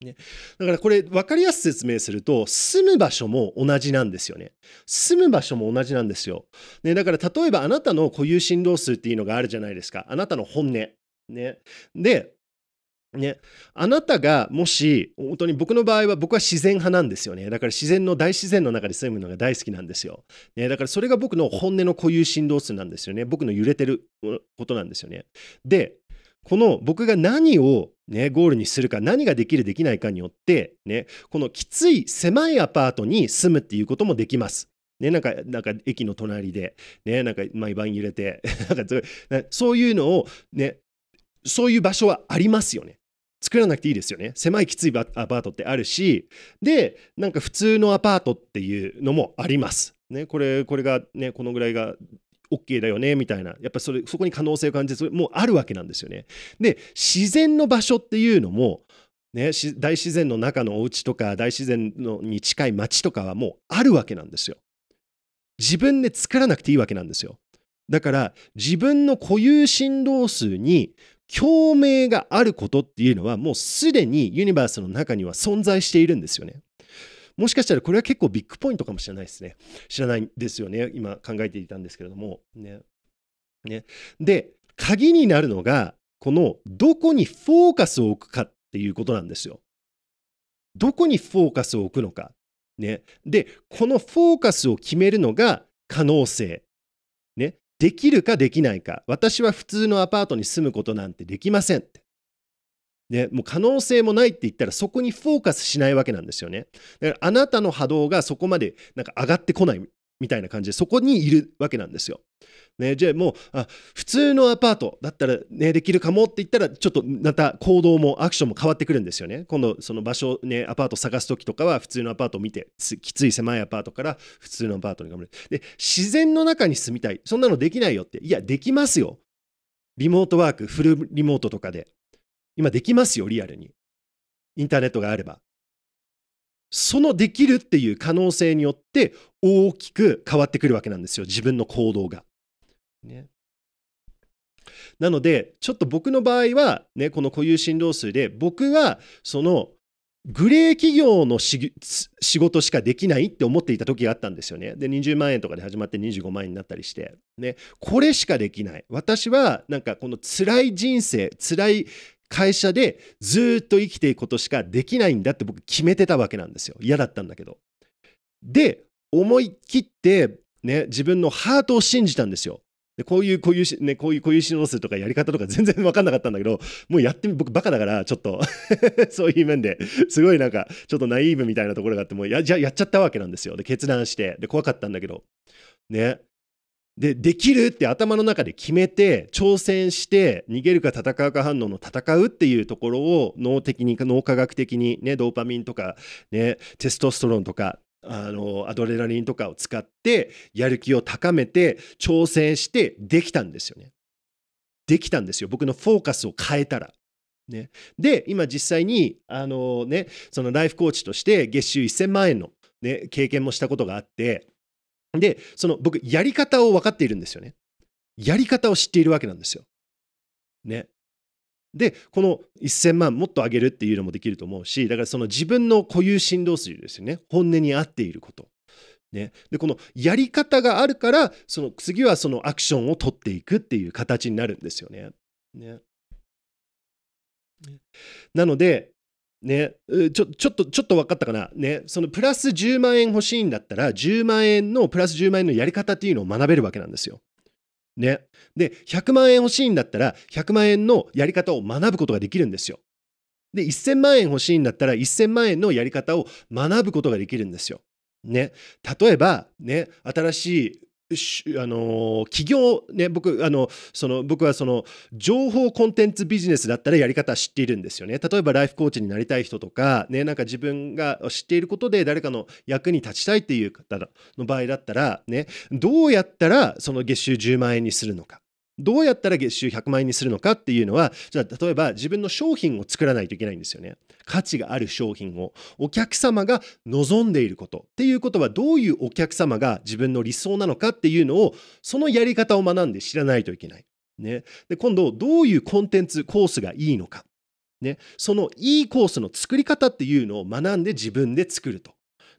ね、だからこれ分かりやすく説明すると住む場所も同じなんですよね住む場所も同じなんですよ、ね、だから例えばあなたの固有振動数っていうのがあるじゃないですかあなたの本音ねでね、あなたがもし本当に僕の場合は僕は自然派なんですよねだから自然の大自然の中で住むのが大好きなんですよ、ね、だからそれが僕の本音の固有振動数なんですよね僕の揺れてることなんですよねでこの僕が何を、ね、ゴールにするか何ができるできないかによって、ね、このきつい狭いアパートに住むっていうこともできますね、なんか、なんか駅の隣で、ね、なんか毎晩揺れて、なんかそういうのを、ね、そういう場所はありますよね。作らなくていいですよね。狭いきついアパートってあるし、で、なんか普通のアパートっていうのもあります。ね、これ、これがね、このぐらいが OK だよねみたいなやっぱそれそこに可能性を感じてそれもうあるわけなんですよね。で自然の場所っていうのも、ね、大自然の中のお家とか大自然のに近い町とかはもうあるわけなんですよ。自分で作らなくていいわけなんですよ。だから自分の固有振動数に共鳴があることっていうのはもうすでにユニバースの中には存在しているんですよね。もしかしたらこれは結構ビッグポイントかもしれないですね。知らないですよね。今考えていたんですけれども。ね。ね、で、鍵になるのが、このどこにフォーカスを置くかっていうことなんですよ。どこにフォーカスを置くのか。ね、で、このフォーカスを決めるのが可能性。ね、できるかできないか私は普通のアパートに住むことなんてできませんってもう可能性もないって言ったらそこにフォーカスしないわけなんですよね。だからあなたの波動がそこまでなんか上がってこないみたいな感じでそこにいるわけなんですよ。ね、じゃあもうあ普通のアパートだったら、ね、できるかもって言ったらちょっとまた行動もアクションも変わってくるんですよね今度その場所、ね、アパート探す時とかは普通のアパートを見てきつい狭いアパートから普通のアパートに頑張るで自然の中に住みたいそんなのできないよっていやできますよリモートワークフルリモートとかで今できますよリアルにインターネットがあればそのできるっていう可能性によって大きく変わってくるわけなんですよ自分の行動がね。なので、ちょっと僕の場合は、ね、この固有振動数で、僕はそのグレー企業の仕事しかできないって思っていた時があったんですよね。で、20万円とかで始まって25万円になったりして、ね、これしかできない。私は、なんかこの辛い人生、辛い会社でずっと生きていくことしかできないんだって僕決めてたわけなんですよ。嫌だったんだけど。で、思い切って、ね、自分のハートを信じたんですよ。でこういうこういうねこういうこういう指導数とかやり方とか全然分かんなかったんだけどもうやってみ僕バカだからちょっと そういう面ですごいなんかちょっとナイーブみたいなところがあってもうやじゃやっちゃったわけなんですよで決断してで怖かったんだけどねでできるって頭の中で決めて挑戦して逃げるか戦うか反応の戦うっていうところを脳的に脳科学的にねドーパミンとかねテストストロンとかあのアドレナリンとかを使ってやる気を高めて挑戦してできたんですよね。できたんですよ僕のフォーカスを変えたら。ね、で今実際にあの、ね、そのライフコーチとして月収1000万円の、ね、経験もしたことがあってでその僕やり方を分かっているんですよね。やり方を知っているわけなんですよ。ね、でこの1000万もっと上げるっていうのもできると思うしだからその自分の固有振動数ですよね本音に合っていること。ね、でこのやり方があるからその次はそのアクションを取っていくっていう形になるんですよね。ねなのでね、ちょちょっとちょっと分かったかな、ね、そのプラス10万円欲しいんだったら10万円のプラス10万円のやり方っていうのを学べるわけなんですよ。ね。で、100万円欲しいんだったら、100万円のやり方を学ぶことができるんですよ。で、1000万円欲しいんだったら、1000万円のやり方を学ぶことができるんですよ。ね。例えば、ね、新しいあの企業ね僕あのその僕はその情報コンテンツビジネスだったらやり方知っているんですよね例えばライフコーチになりたい人とかねなんか自分が知っていることで誰かの役に立ちたいっていう方の場合だったらねどうやったらその月収10万円にするのかどうやったら月収100万円にするのかっていうのは、じゃあ例えば自分の商品を作らないといけないんですよね。価値がある商品を。お客様が望んでいることっていうことは、どういうお客様が自分の理想なのかっていうのを、そのやり方を学んで知らないといけない。ね、で今度、どういうコンテンツ、コースがいいのか。ね、そのいいコースの作り方っていうのを学んで自分で作ると。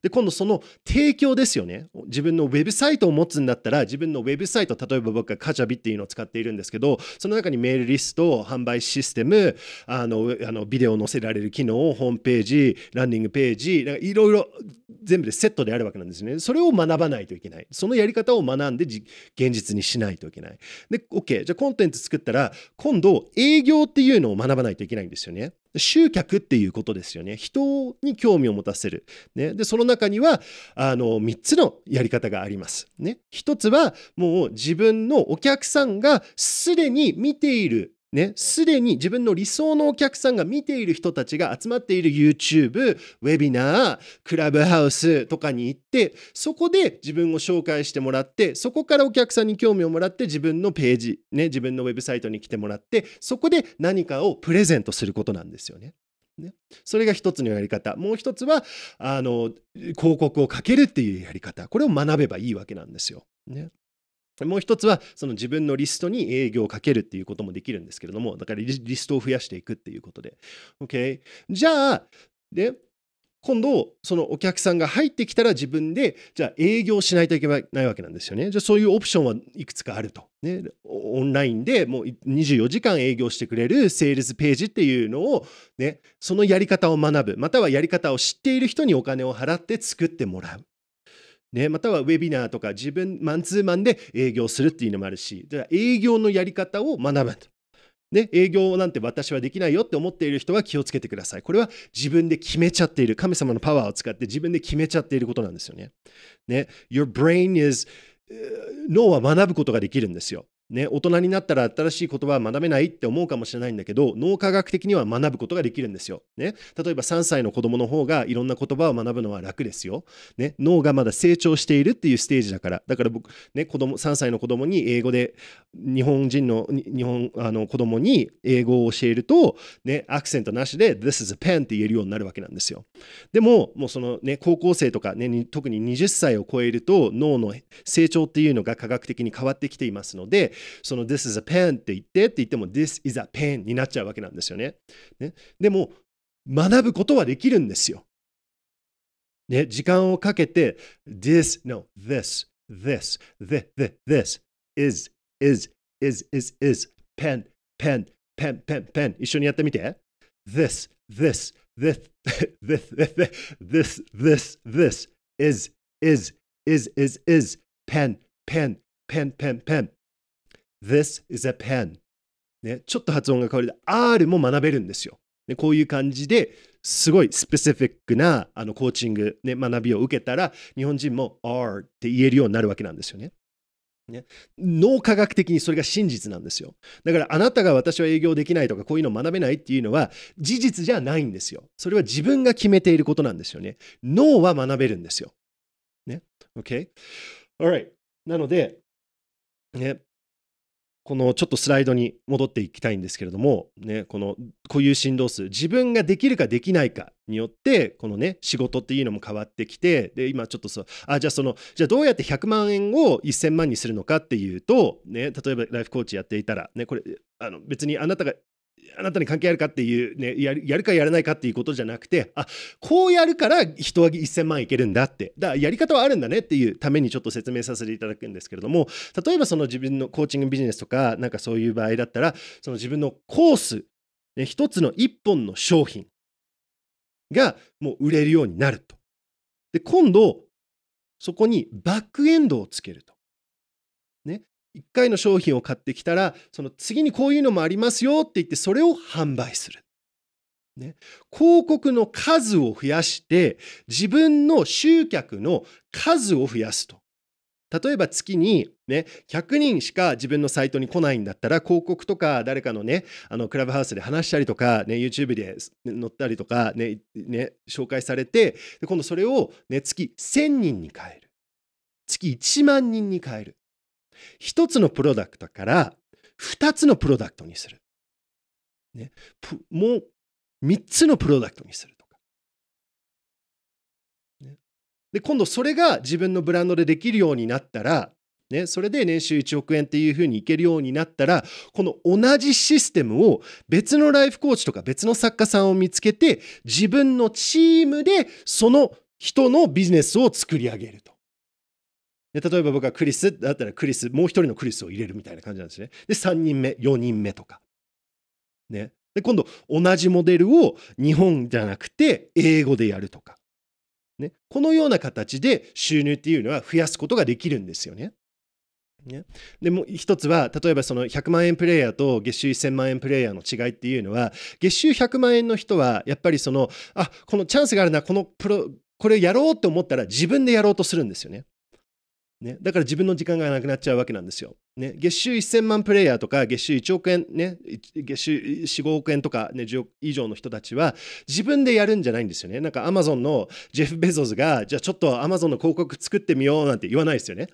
で、今度その提供ですよね。自分のウェブサイトを持つんだったら、自分のウェブサイト、例えば僕はカジャビっていうのを使っているんですけど、その中にメールリスト、販売システム、あの、あのビデオを載せられる機能、ホームページ、ランディングページ、なんかいろいろ全部でセットであるわけなんですね。それを学ばないといけない。そのやり方を学んで現実にしないといけない。で、OK。じゃあコンテンツ作ったら、今度営業っていうのを学ばないといけないんですよね。集客っていうことですよね。人に興味を持たせる。ね、でその中にはあの3つのやり方があります。ね、1つはもう自分のお客さんがすでに見ているね、すでに自分の理想のお客さんが見ている人たちが集まっている YouTube、ウェビナー、クラブハウスとかに行って、そこで自分を紹介してもらって、そこからお客さんに興味をもらって、自分のページ、ね、自分のウェブサイトに来てもらって、そこで何かをプレゼントすることなんですよね。ね、それが一つのやり方もう一つはあの広告をかけるっていうやり方これを学べばいいわけなんですよ。ね、もう一つはその自分のリストに営業をかけるっていうこともできるんですけれどもだからリストを増やしていくっていうことで OK じゃあで今度そのお客さんが入ってきたら自分でじゃあ営業しないといけないわけなんですよねじゃあそういうオプションはいくつかあるとねオンラインでもう24時間営業してくれるセールスページっていうのをねそのやり方を学ぶまたはやり方を知っている人にお金を払って作ってもらうね、またはウェビナーとか自分マンツーマンで営業するっていうのもあるし営業のやり方を学ぶと。ね、営業なんて私はできないよって思っている人は気をつけてください。これは自分で決めちゃっている。神様のパワーを使って自分で決めちゃっていることなんですよね。ね、Your brain is 脳は学ぶことができるんですよ。ね、大人になったら新しい言葉は学べないって思うかもしれないんだけど脳科学的には学ぶことができるんですよ、ね、例えば3歳の子供の方がいろんな言葉を学ぶのは楽ですよ、ね、脳がまだ成長しているっていうステージだからだから僕、ね、子供3歳の子供に英語で日本人の日本あの子供に英語を教えると、ね、アクセントなしで This is a pen って言えるようになるわけなんですよでももうその、ね、高校生とか、ね、特に20歳を超えると脳の成長っていうのが科学的に変わってきていますのでその This is a pen って言ってって言っても This is a pen になっちゃうわけなんですよね。ねでも、学ぶことはできるんですよ。ね、時間をかけて This, no, this, this, this, this, this is, is, is, is, is, pen, pen, pen, pen, pen 一緒にやってみて。This, this, this, this, this, this, this is, is, is, is, is, pen, pen, pen, pen, pen. This is a pen、ね、ちょっと発音が変わるで R も学べるんですよ。ね、こういう感じですごいスペシフィックなあのコーチング、ね、学びを受けたら日本人も R って言えるようになるわけなんですよね。ね、脳科学的にそれが真実なんですよ。だからあなたが私は営業できないとかこういうのを学べないっていうのは事実じゃないんですよ。それは自分が決めていることなんですよね。脳は学べるんですよ。ね。OK?Alright. なので、ね、このちょっとスライドに戻っていきたいんですけれども、ね、この固有振動数自分ができるかできないかによってこのね仕事っていうのも変わってきてで今ちょっとそうあじゃあそのじゃあどうやって100万円を1000万にするのかっていうと、ね、例えばライフコーチやっていたら、ね、これあの別にあなたがあなたに関係あるかっていう、ね、ややるかやらないかっていうことじゃなくてあこうやるから人は1000万いけるんだってだからやり方はあるんだねっていうためにちょっと説明させていただくんですけれども例えばその自分のコーチングビジネスとかなんかそういう場合だったらその自分のコース、ね、つの一本の商品がもう売れるようになると。で今度そこにバックエンドをつけると。1回の商品を買ってきたらその次にこういうのもありますよって言ってそれを販売する。ね、広告の数を増やして自分の集客の数を増やすと。例えば月に、ね、100人しか自分のサイトに来ないんだったら広告とか誰かのねあのクラブハウスで話したりとか、ね、YouTube で載ったりとかね、ね紹介されて今度それを、ね、月1000人に変える月1万人に変える一つのプロダクトから二つのプロダクトにする。ね、もう三つのプロダクトにするとか。ね、で、今度それが自分のブランドでできるようになったら、ね、それで年収1億円っていうふうにいけるようになったらこの同じシステムを別のライフコーチとか別の作家さんを見つけて自分のチームでその人のビジネスを作り上げると。で例えば僕はクリスだったらクリスもう一人のクリスを入れるみたいな感じなんですね。で3人目4人目とか。ね、で今度同じモデルを日本じゃなくて英語でやるとか、ね、このような形で収入っていうのは増やすことができるんですよね。ね、でも一つは例えばその100万円プレイヤーと月収1000万円プレイヤーの違いっていうのは月収100万円の人はやっぱりそのあこのチャンスがあるなこのプロこれやろうって思ったら自分でやろうとするんですよね。ね、だから自分の時間がなくなっちゃうわけなんですよ。ね、月収1000万プレイヤーとか月収1億円、ね、月収4、5億円とか、ね、10億以上の人たちは自分でやるんじゃないんですよね。なんかアマゾンのジェフ・ベゾズがじゃあちょっとアマゾンの広告作ってみようなんて言わないですよね。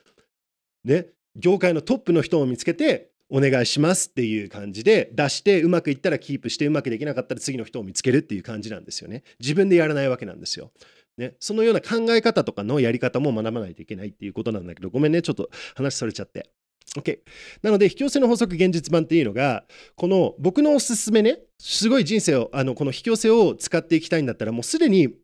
ね業界のトップの人を見つけてお願いしますっていう感じで出してうまくいったらキープしてうまくできなかったら次の人を見つけるっていう感じなんですよね。自分でやらないわけなんですよ。ね、そのような考え方とかのやり方も学ばないといけないっていうことなんだけど、ごめんね、ちょっと話されちゃって。OK。なので、引き寄せの法則現実版っていうのが、この僕のおすすめね、すごい人生を、あの、この引き寄せを使っていきたいんだったら、もうすでに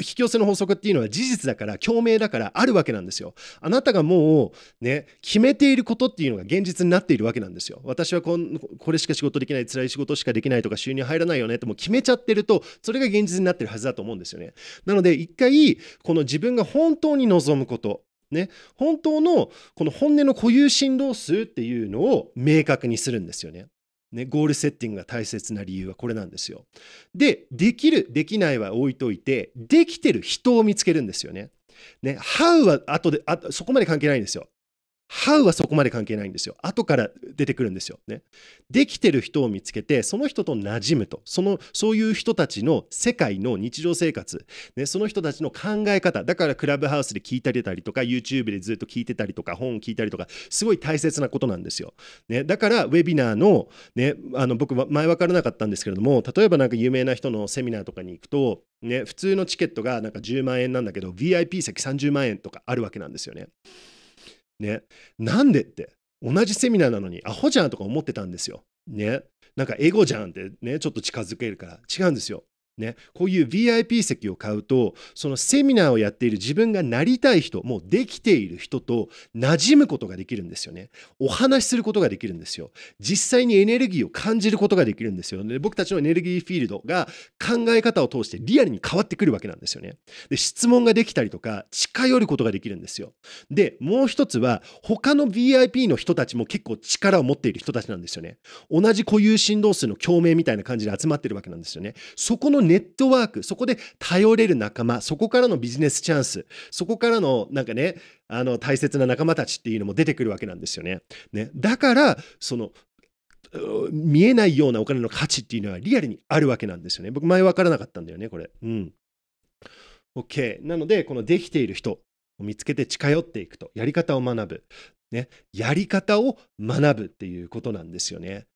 引き寄せの法則っていうのは事実だから共鳴だからあるわけなんですよ。あなたがもうね決めていることっていうのが現実になっているわけなんですよ。私はこんこれしか仕事できない辛い仕事しかできないとか収入入らないよねってもう決めちゃってるとそれが現実になってるはずだと思うんですよね。なので一回この自分が本当に望むことね、本当のこの本音の固有振動数っていうのを明確にするんですよね。ね、ゴールセッティングが大切な理由はこれなんですよ。で、できる、できないは置いといて、できてる人を見つけるんですよね。ね、ハウは後であ、そこまで関係ないんですよ。How はそこまで関係ないんですよ。後から出てくるんですよ。ね、できてる人を見つけて、その人と馴染むと、そのそういう人たちの世界の日常生活、ね、その人たちの考え方、だからクラブハウスで聞いたりたりとか、YouTube でずっと聞いてたりとか、本を聞いたりとか、すごい大切なことなんですよ。ね、だから、ウェビナーの,、ね、あの僕、前分からなかったんですけれども、例えばなんか有名な人のセミナーとかに行くと、ね、普通のチケットがなんか10万円なんだけど、VIP 席30万円とかあるわけなんですよね。ね。なんでって。同じセミナーなのにアホじゃんとか思ってたんですよ。ね。なんかエゴじゃんってね、ちょっと近づけるから違うんですよ。ね、こういう VIP 席を買うとそのセミナーをやっている自分がなりたい人もうできている人と馴染むことができるんですよねお話しすることができるんですよ実際にエネルギーを感じることができるんですよで僕たちのエネルギーフィールドが考え方を通してリアルに変わってくるわけなんですよねで質問ができたりとか近寄ることができるんですよでもう一つは他の VIP の人たちも結構力を持っている人たちなんですよね同じ固有振動数の共鳴みたいな感じで集まってるわけなんですよねそこのネットワーク、そこで頼れる仲間、そこからのビジネスチャンス、そこからのなんかね、あの大切な仲間たちっていうのも出てくるわけなんですよね。ねだから、その見えないようなお金の価値っていうのはリアルにあるわけなんですよね。僕前分からなかったんだよね、これ。うん。OK。なので、このできている人を見つけて近寄っていくと、やり方を学ぶ。ね。やり方を学ぶっていうことなんですよね。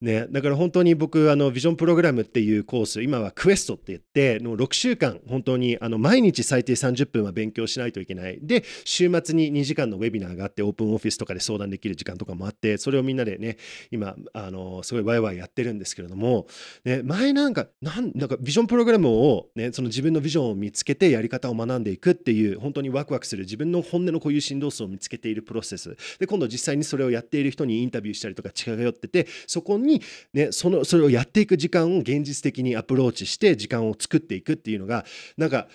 ね、だから本当に僕あのビジョンプログラムっていうコース今はクエストって言っての6週間本当にあの毎日最低30分は勉強しないといけないで週末に2時間のウェビナーがあってオープンオフィスとかで相談できる時間とかもあってそれをみんなでね今あのすごいワイワイやってるんですけれども、ね、前なんかなんなんかビジョンプログラムを、ね、その自分のビジョンを見つけてやり方を学んでいくっていう本当にワクワクする自分の本音のこういう振動数を見つけているプロセスで今度実際にそれをやっている人にインタビューしたりとか近寄っててそこにに、ね、そのそれをやっていく時間を現実的にアプローチして時間を作っていくっていうのがなんか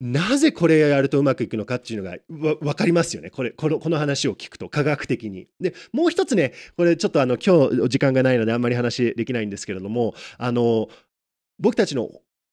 なぜこれをやるとうまくいくのかっていうのが分かりますよねこれこのこの話を聞くと科学的に。でもう一つねこれちょっとあの今日時間がないのであんまり話できないんですけれどもあの僕たちの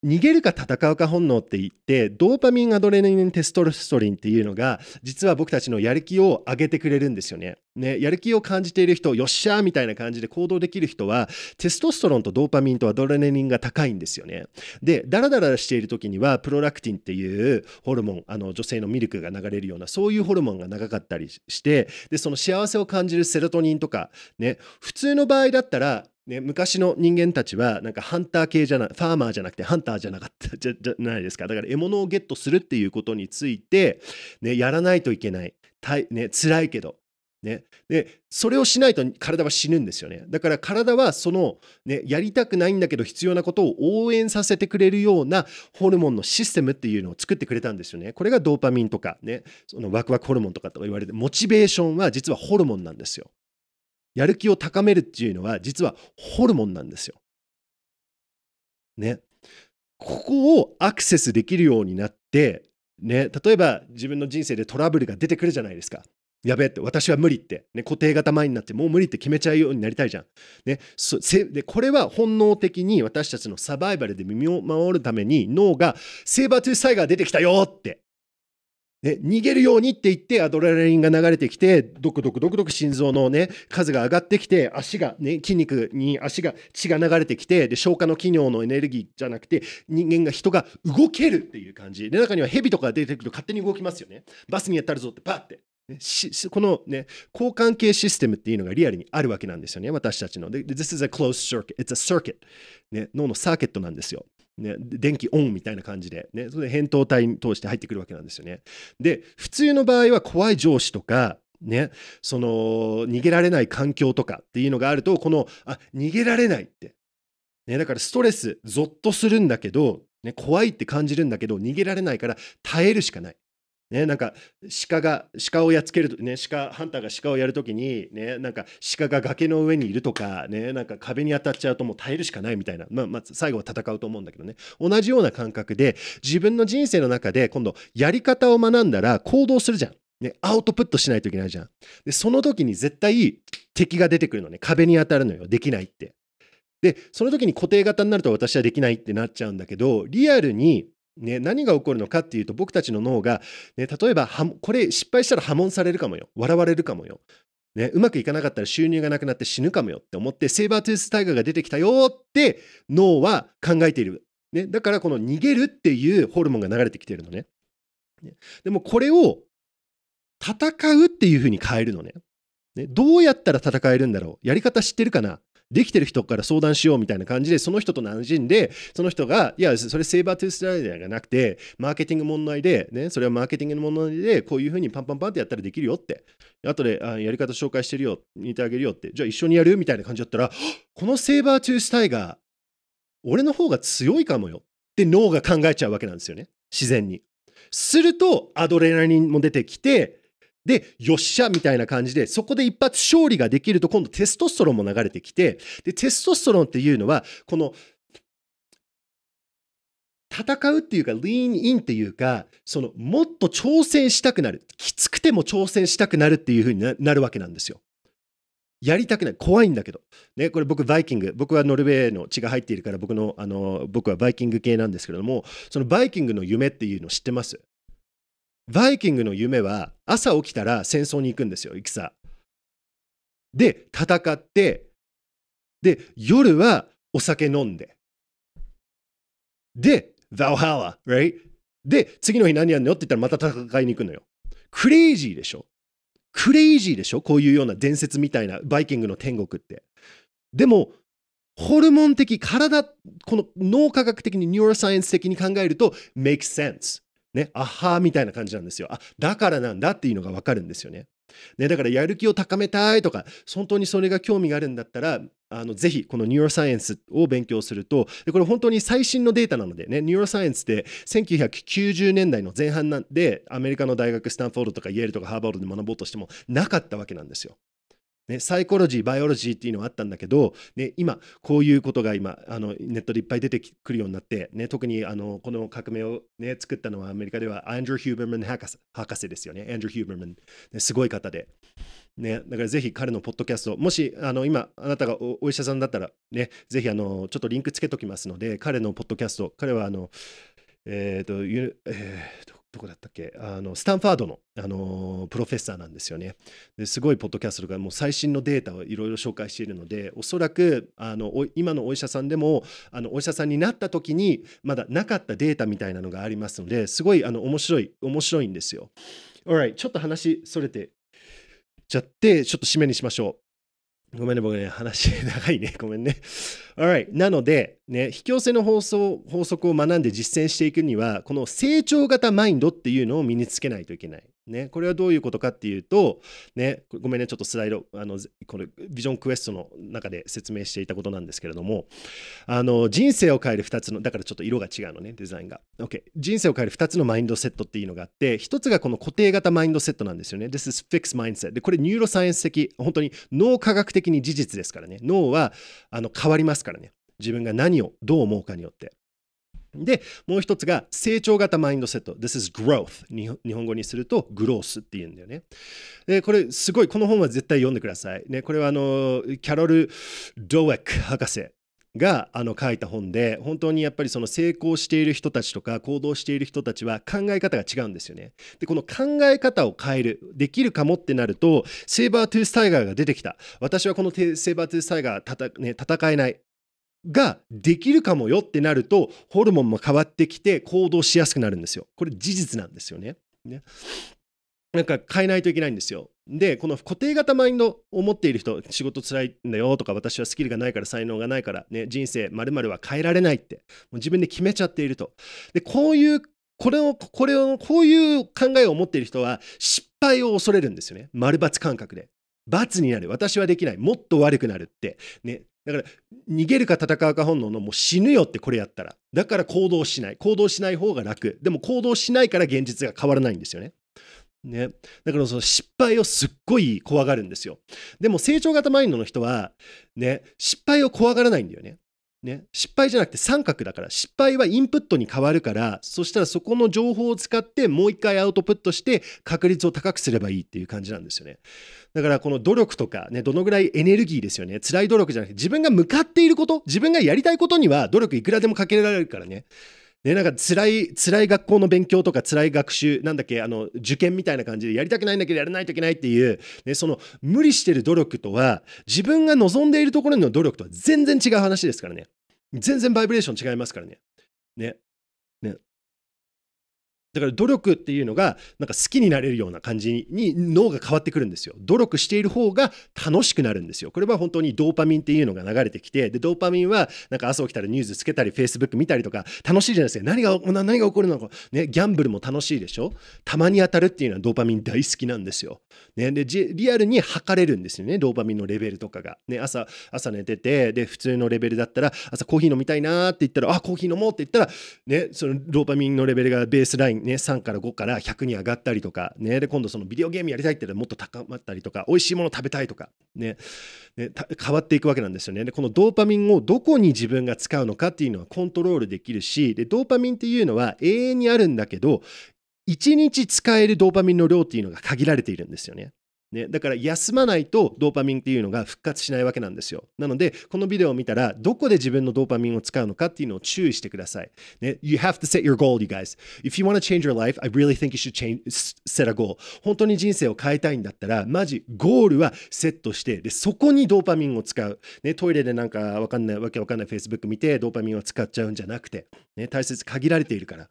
逃げるか戦うか本能って言ってドーパミンアドレナリンテストストリンっていうのが実は僕たちのやる気を上げてくれるんですよね。ねやる気を感じている人よっしゃーみたいな感じで行動できる人はテストストロンとドーパミンとアドレナリンが高いんですよね。でダラダラしている時にはプロラクティンっていうホルモンあの女性のミルクが流れるようなそういうホルモンが長かったりしてでその幸せを感じるセロトニンとかね普通の場合だったらね、昔の人間たちはなんかハンター系じゃないファーマーじゃなくてハンターじゃなかったじゃじゃないですかだから獲物をゲットするっていうことについて、ね、やらないといけないたい、ね、辛いけど、ね、でそれをしないと体は死ぬんですよねだから体はその、ね、やりたくないんだけど必要なことを応援させてくれるようなホルモンのシステムっていうのを作ってくれたんですよねこれがドーパミンとか、ね、そのワクワクホルモンとかと言われてモチベーションは実はホルモンなんですよやる気を高めるっていうのは実はホルモンなんですよ。ね。ここをアクセスできるようになって、ね、例えば自分の人生でトラブルが出てくるじゃないですか。やべえって、私は無理って、ね、固定型前になって、もう無理って決めちゃうようになりたいじゃん。ね、そでこれは本能的に私たちのサバイバルで耳を守るために脳がセーバートゥーサイガー出てきたよってね、逃げるようにって言ってアドレナリンが流れてきてドクドクドクドク心臓の、ね、数が上がってきて足が、ね、筋肉に足が血が流れてきてで消化の機能のエネルギーじゃなくて人間が人が動けるっていう感じで中には蛇とか出てくると勝手に動きますよねバスにやったるぞってバって。この、ね、交換系システムっていうのがリアルにあるわけなんですよね、私たちの。で、This is a closed circuit. It's a circuit.、ね、脳のサーケットなんですよ。ね、電気オンみたいな感じで、ね、それで扁桃体に通して入ってくるわけなんですよね。で、普通の場合は怖い上司とか、ね、その逃げられない環境とかっていうのがあると、この、あ逃げられないって、ね、だからストレス、ゾッとするんだけど、ね、怖いって感じるんだけど、逃げられないから耐えるしかない。ね、なんか鹿が鹿をやっつけるとね鹿ハンターが鹿をやるときに、ね、なんか鹿が崖の上にいるとか,、ね、なんか壁に当たっちゃうともう耐えるしかないみたいな、まあ、まあ最後は戦うと思うんだけどね同じような感覚で自分の人生の中で今度やり方を学んだら行動するじゃん、ね、アウトプットしないといけないじゃんでその時に絶対敵が出てくるのね壁に当たるのよできないってでその時に固定型になると私はできないってなっちゃうんだけどリアルにね、何が起こるのかっていうと僕たちの脳が、ね、例えばこれ失敗したら破門されるかもよ笑われるかもよ、ね、うまくいかなかったら収入がなくなって死ぬかもよって思ってセイバートゥースタイガーが出てきたよって脳は考えている、ね、だからこの逃げるっていうホルモンが流れてきてるのねねでもこれを戦うっていうふうに変えるのねねどうやったら戦えるんだろうやり方知ってるかなできてる人から相談しようみたいな感じで、その人と馴染んで、その人が、いや、それセーバートゥースライダーじゃなくて、マーケティング問題で、ね、それはマーケティングの問題で、こういうふうにパンパンパンってやったらできるよって、後であやり方紹介してるよ、似てあげるよって、じゃあ一緒にやるみたいな感じだったら、このセーバートゥースタイガー、俺の方が強いかもよって脳が考えちゃうわけなんですよね、自然に。すると、アドレナリンも出てきて、で、よっしゃみたいな感じで、そこで一発勝利ができると今度テストストロンも流れてきて、で、テストストロンっていうのは、この、戦うっていうか、リーンインっていうか、その、もっと挑戦したくなる。きつくても挑戦したくなるっていう風になるわけなんですよ。やりたくない。怖いんだけど。ね、これ僕、バイキング。僕はノルウェーの血が入っているから、僕の、あの、僕はバイキング系なんですけれども、そのバイキングの夢っていうの知ってますバイキングの夢は朝起きたら戦争に行くんですよ戦。で戦ってで夜はお酒飲んでで Valhalla、right? で次の日何やるのって言ったらまた戦いに行くのよ。クレイジーでしょクレイジーでしょこういうような伝説みたいなバイキングの天国って。でもホルモン的体この脳科学的にニューロサイエンス的に考えると make sense ね、あはーみたいな感じなんですよ。あ、だからなんだっていうのがわかるんですよね。ね、だからやる気を高めたいとか、本当にそれが興味があるんだったら、あのぜひこのニューロサイエンスを勉強するとでこれ本当に最新のデータなのでねニューロサイエンスって1990年代の前半なんでアメリカの大学スタンフォードとかイェールとかハーバードで学ぼうとしてもなかったわけなんですよ。ね、サイコロジー、バイオロジーっていうのはあったんだけど、ね、今、こういうことが今、あのネットでいっぱい出てくるようになって、ね、特にあのこの革命を、ね、作ったのはアメリカではアンドリュー・ヒューバーマン博士博士ですよね。アンドリュー・ヒューバーマン、ね、すごい方で。ね、だからぜひ彼のポッドキャスト、もしあの今、あなたがお医者さんだったら、ね、ぜひあのちょっとリンクつけときますので、彼のポッドキャスト、彼はあの、えっ、ー、と、えーとどこだったっけあのスタンファードの、あのー、プロフェッサーなんですよねですごいポッドキャストがもう最新のデータをいろいろ紹介しているのでおそらくあの今のお医者さんでもあのお医者さんになった時にまだなかったデータみたいなのがありますのですごいあの面白い面白いんですよ。a l r i ちょっと話それてちゃってちょっと締めにしましょう。ごめんね、僕ね、話長いね。ごめんね。Alright。なので、ね、引き寄せの法則を学んで実践していくには、この成長型マインドっていうのを身につけないといけない。ね、これはどういうことかっていうと、ね、ごめんね、ちょっとスライド、あのこのビジョンクエストの中で説明していたことなんですけれども、あの人生を変える2つの、だからちょっと色が違うのね、デザインが。OK、人生を変える2つのマインドセットっていうのがあって、1つがこの固定型マインドセットなんですよね。This is fixed mindset。で、これ、ニューロサイエンス的、本当に脳科学的に事実ですからね、脳はあの変わりますからね、自分が何をどう思うかによって。で、もう一つが成長型マインドセット。This is growth. 日本語にするとグロースっていうんだよね。で、これすごい、この本は絶対読んでください。ね、これはあの、キャロル・ドウェック博士があの書いた本で本当にやっぱりその成功している人たちとか行動している人たちは考え方が違うんですよね。でこの考え方を変えるできるかもってなるとセーバートゥースタイガーが出てきた私はこのセーバートゥースタイガー、ね、戦えないができるかもよってなると、ホルモンも変わってきて行動しやすくなるんですよ。これ事実なんですよね。ねなんか変えないといけないんですよ。で、この固定型マインドを持っている人、仕事つらいんだよとか、私はスキルがないから才能がないから、ね、人生まるは変えられないって、もう自分で決めちゃっていると。で、こういう、これを、これを、こういう考えを持っている人は、失敗を恐れるんですよね。丸×感覚で。×になる。私はできない。もっと悪くなるって。ね。だから逃げるか戦うか本能のもう死ぬよってこれやったらだから行動しない行動しない方が楽でも行動しないから現実が変わらないんですよね。ね、だからその失敗をすっごい怖がるんですよ。でも成長型マインドの人は、ね、失敗を怖がらないんだよね。ね、失敗じゃなくて三角だから失敗はインプットに変わるからそしたらそこの情報を使ってもう一回アウトプットして確率を高くすればいいっていう感じなんですよねだからこの努力とか、ね、どのぐらいエネルギーですよね辛い努力じゃなくて自分が向かっていること自分がやりたいことには努力いくらでもかけられるからねね、なんか辛い、辛い学校の勉強とか辛い学習、なんだっけ、あの、受験みたいな感じでやりたくないんだけどやらないといけないっていう、ね、その無理してる努力とは、自分が望んでいるところの努力とは全然違う話ですからね。全然バイブレーション違いますからね。ね。だから努力っていうのがなんか好きになれるような感じに脳が変わってくるんですよ。努力している方が楽しくなるんですよ。これは本当にドーパミンっていうのが流れてきて、でドーパミンはなんか朝起きたらニュースつけたり、Facebook 見たりとか楽しいじゃないですか。何が何が起こるのか、ね、ギャンブルも楽しいでしょ。たまに当たるっていうのはドーパミン大好きなんですよ。ね、でリアルに測れるんですよね、ドーパミンのレベルとかが。ね、朝朝寝てて、で普通のレベルだったら朝コーヒー飲みたいなって言ったら、あコーヒー飲もうって言ったら、ね、そのドーパミンのレベルがベースラインね、3から5から100に上がったりとか、ね、で今度そのビデオゲームやりたいってもっと高まったりとか美味しいもの食べたいとか、ねね、変わっていくわけなんですよねでこのドーパミンをどこに自分が使うのかっていうのはコントロールできるしでドーパミンっていうのは永遠にあるんだけど1日使えるドーパミンの量っていうのが限られているんですよね。ね、だから休まないとドーパミンっていうのが復活しないわけなんですよ。なので、このビデオを見たら、どこで自分のドーパミンを使うのかっていうのを注意してください。ね、you have to set your goal, you guys. If you want to change your life, I really think you should change, set a goal. 本当に人生を変えたいんだったら、マジ、ゴールはセットして、でそこにドーパミンを使う。ね、トイレでなんかわかんない、わけわかんない Facebook 見て、ドーパミンを使っちゃうんじゃなくて、ね、大切限られているから。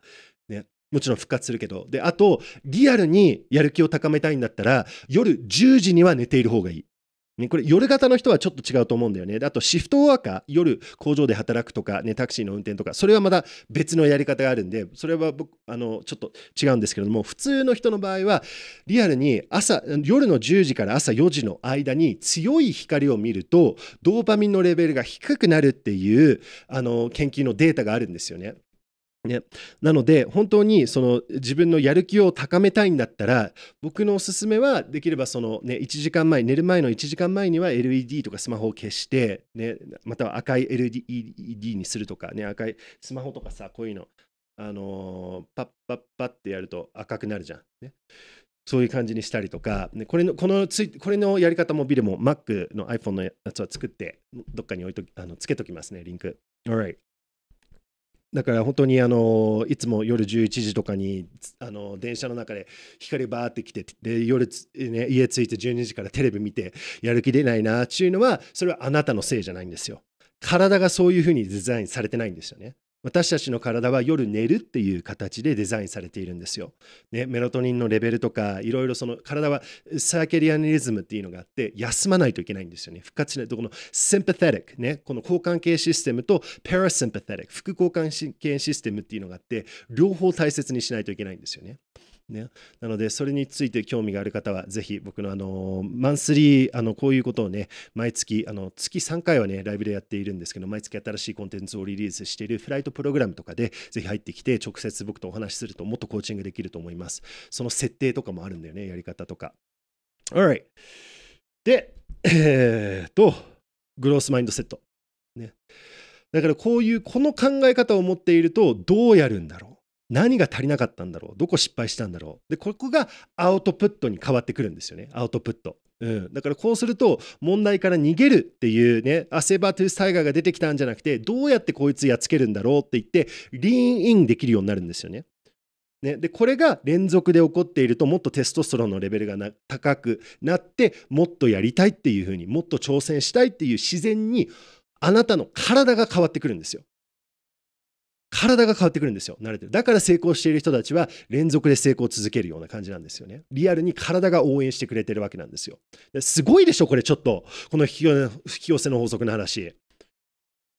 もちろん復活するけど。で、あと、リアルにやる気を高めたいんだったら、夜10時には寝ている方がいい。ね、これ夜型の人はちょっと違うと思うんだよね。あとシフトワーカー、夜工場で働くとか、ね、タクシーの運転とか、それはまた別のやり方があるんで、それは僕あのちょっと違うんですけれども、普通の人の場合は、リアルに朝夜の10時から朝4時の間に強い光を見ると、ドーパミンのレベルが低くなるっていうあの研究のデータがあるんですよね。ね、なので本当にその自分のやる気を高めたいんだったら僕のおすすめはできればその、ね、1時間前寝る前の1時間前には LED とかスマホを消して、ね、または赤い LED にするとか、ね、赤いスマホとかさこういうの、あのー、パッパッパッってやると赤くなるじゃん。ねそういう感じにしたりとか、ね、これのこのついこれのやり方もビルも Mac の iPhone のやつは作って、どっかに置いとあのつけときますね、リンク。Alright. だから本当にあのいつも夜11時とかにあの電車の中で光バーってきてで夜ね、家着いて12時からテレビ見てやる気出ないなっていうのはそれはあなたのせいじゃないんですよ。体がそういうふうにデザインされてないんですよね。私たちの体は夜寝るっていう形でデザインされているんですよ。ね、メロトニンのレベルとかいろいろその体はサーケリアニリズムっていうのがあって休まないといけないんですよね。復活しないとこの sympathetic ねこの交換系システムと parasympathetic 副交換系システムっていうのがあって両方大切にしないといけないんですよね。ね、なのでそれについて興味がある方はぜひ僕のあのマンスリーあのこういうことをね毎月あの月3回はねライブでやっているんですけど毎月新しいコンテンツをリリースしているフライトプログラムとかでぜひ入ってきて直接僕とお話しするともっとコーチングできると思いますその設定とかもあるんだよねやり方とか Alright でえー、っとグロースマインドセットねだからこういうこの考え方を持っているとどうやるんだろう何が足りなかったんだろうどこ失敗したんだろうでここがアウトプットに変わってくるんですよねアウトプット。うん、だからこうすると問題から逃げるっていうねアセバトゥースタイガーが出てきたんじゃなくてどうやってこいつやっつけるんだろうって言ってリーンインできるようになるんですよね。ね、でこれが連続で起こっているともっとテストストロンのレベルが高くなってもっとやりたいっていうふうにもっと挑戦したいっていう自然にあなたの体が変わってくるんですよ。体が変わってくるんですよ慣れてるだから成功している人たちは連続で成功を続けるような感じなんですよねリアルに体が応援してくれてるわけなんですよすごいでしょこれちょっとこの引き寄せの法則の話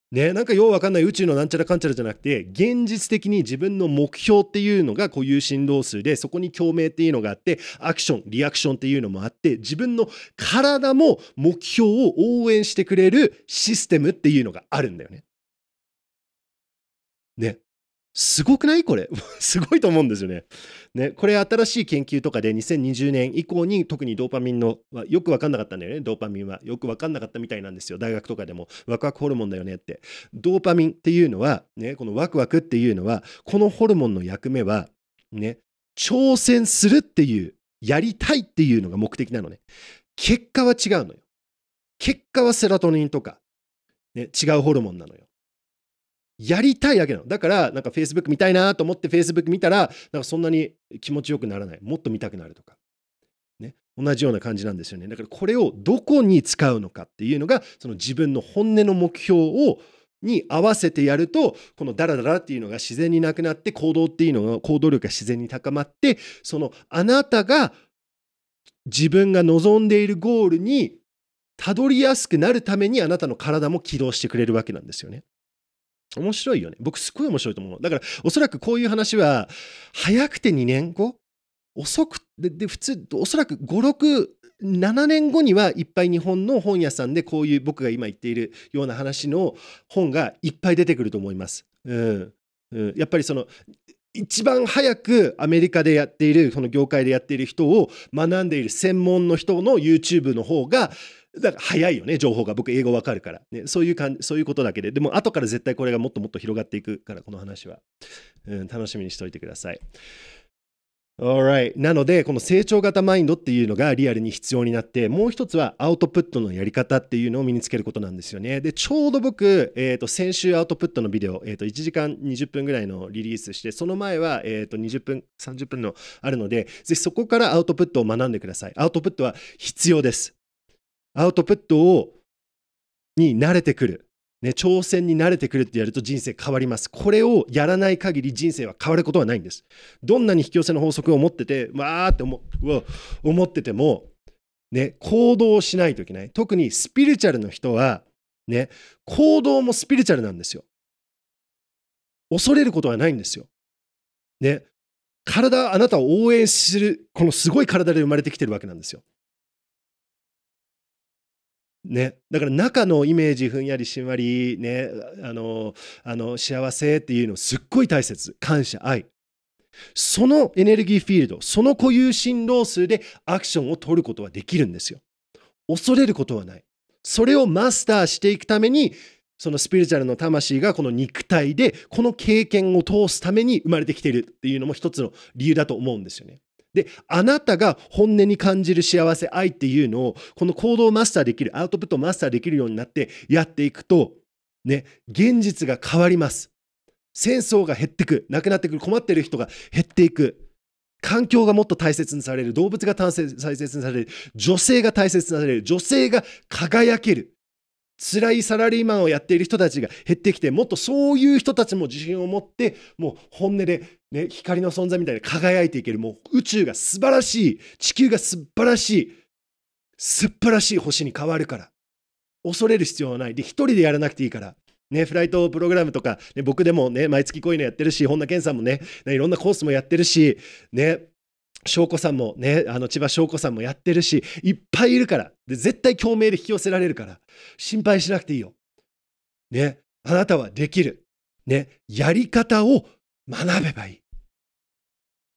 ね、なんかようわかんない宇宙のなんちゃらかんちゃらじゃなくて現実的に自分の目標っていうのが固有振動数でそこに共鳴っていうのがあってアクションリアクションっていうのもあって自分の体も目標を応援してくれるシステムっていうのがあるんだよね。ね。すごくないこれ。すごいと思うんですよね。ね。これ新しい研究とかで2020年以降に特にドーパミンの、よく分かんなかったんだよね。ドーパミンは。よく分かんなかったみたいなんですよ。大学とかでも。ワクワクホルモンだよねって。ドーパミンっていうのは、ね、このワクワクっていうのは、このホルモンの役目は、ね、挑戦するっていう、やりたいっていうのが目的なのね。結果は違うのよ。結果はセラトニンとか、ね、違うホルモンなのよ。やりたいだけなの。だから、なんか Facebook 見たいなと思って Facebook 見たら、なんかそんなに気持ちよくならない。もっと見たくなるとか。ね。同じような感じなんですよね。だからこれをどこに使うのかっていうのが、その自分の本音の目標をに合わせてやると、このダラダラっていうのが自然になくなって、行動っていうのが、行動力が自然に高まって、そのあなたが自分が望んでいるゴールにたどりやすくなるためにあなたの体も起動してくれるわけなんですよね。面白いよね。僕すごい面白いと思う。だからおそらくこういう話は早くて2年後遅くでで普通おそらく56,7年後にはいっぱい日本の本屋さんでこういう僕が今言っているような話の本がいっぱい出てくると思います。うんうん、やっぱりその一番早くアメリカでやっているその業界でやっている人を学んでいる専門の人の YouTube の方がだから早いよね、情報が。僕、英語わかるから、ね。そういう感そういうことだけで。でも、後から絶対これがもっともっと広がっていくから、この話は。うん、楽しみにしておいてください。Alright. なので、この成長型マインドっていうのがリアルに必要になって、もう一つはアウトプットのやり方っていうのを身につけることなんですよね。で、ちょうど僕、えー、と先週アウトプットのビデオ、えー、と1時間20分ぐらいのリリースして、その前は、えー、と20分、30分のあるので、ぜひそこからアウトプットを学んでください。アウトプットは必要です。アウトプットをに慣れてくる、ね、挑戦に慣れてくるってやると人生変わりますこれをやらない限り人生は変わることはないんですどんなに引き寄せの法則を持っててわーって思思っててもね、行動しないといけない。特にスピリチュアルの人は、ね、行動もスピリチュアルなんですよ。恐れることはないんですよ。ね、体、あなたを応援する、このすごい体で生まれてきてるわけなんですよ。ね、だから中のイメージふんやりしんわり、ね、あのあの幸せっていうのすっごい大切感謝愛そのエネルギーフィールドその固有振動数でアクションを取ることはできるんですよ恐れることはないそれをマスターしていくためにそのスピリチュアルの魂がこの肉体でこの経験を通すために生まれてきているっていうのも一つの理由だと思うんですよねで、あなたが本音に感じる幸せ、愛っていうのを、この行動をマスターできる、アウトプットをマスターできるようになってやっていくと、ね、現実が変わります。戦争が減ってく、なくなってくる、困ってる人が減っていく。環境がもっと大切にされる、動物が大切にされる、女性が大切にされる、女性が輝ける。辛いサラリーマンをやっている人たちが減ってきて、もっとそういう人たちも自信を持って、もう本音でね、光の存在みたいに輝いていける、もう宇宙が素晴らしい、地球が素晴らしい、素晴らしい星に変わるから。恐れる必要はない。で、一人でやらなくていいから。ね、フライトプログラムとか、ね、僕でもね、毎月こういうのやってるし、本田健さんもね、ねいろんなコースもやってるし、ね、翔子さんもね、あの千葉翔子さんもやってるし、いっぱいいるから。で、絶対共鳴で引き寄せられるから、心配しなくていいよ。ね、あなたはできる。ね、やり方を学べばい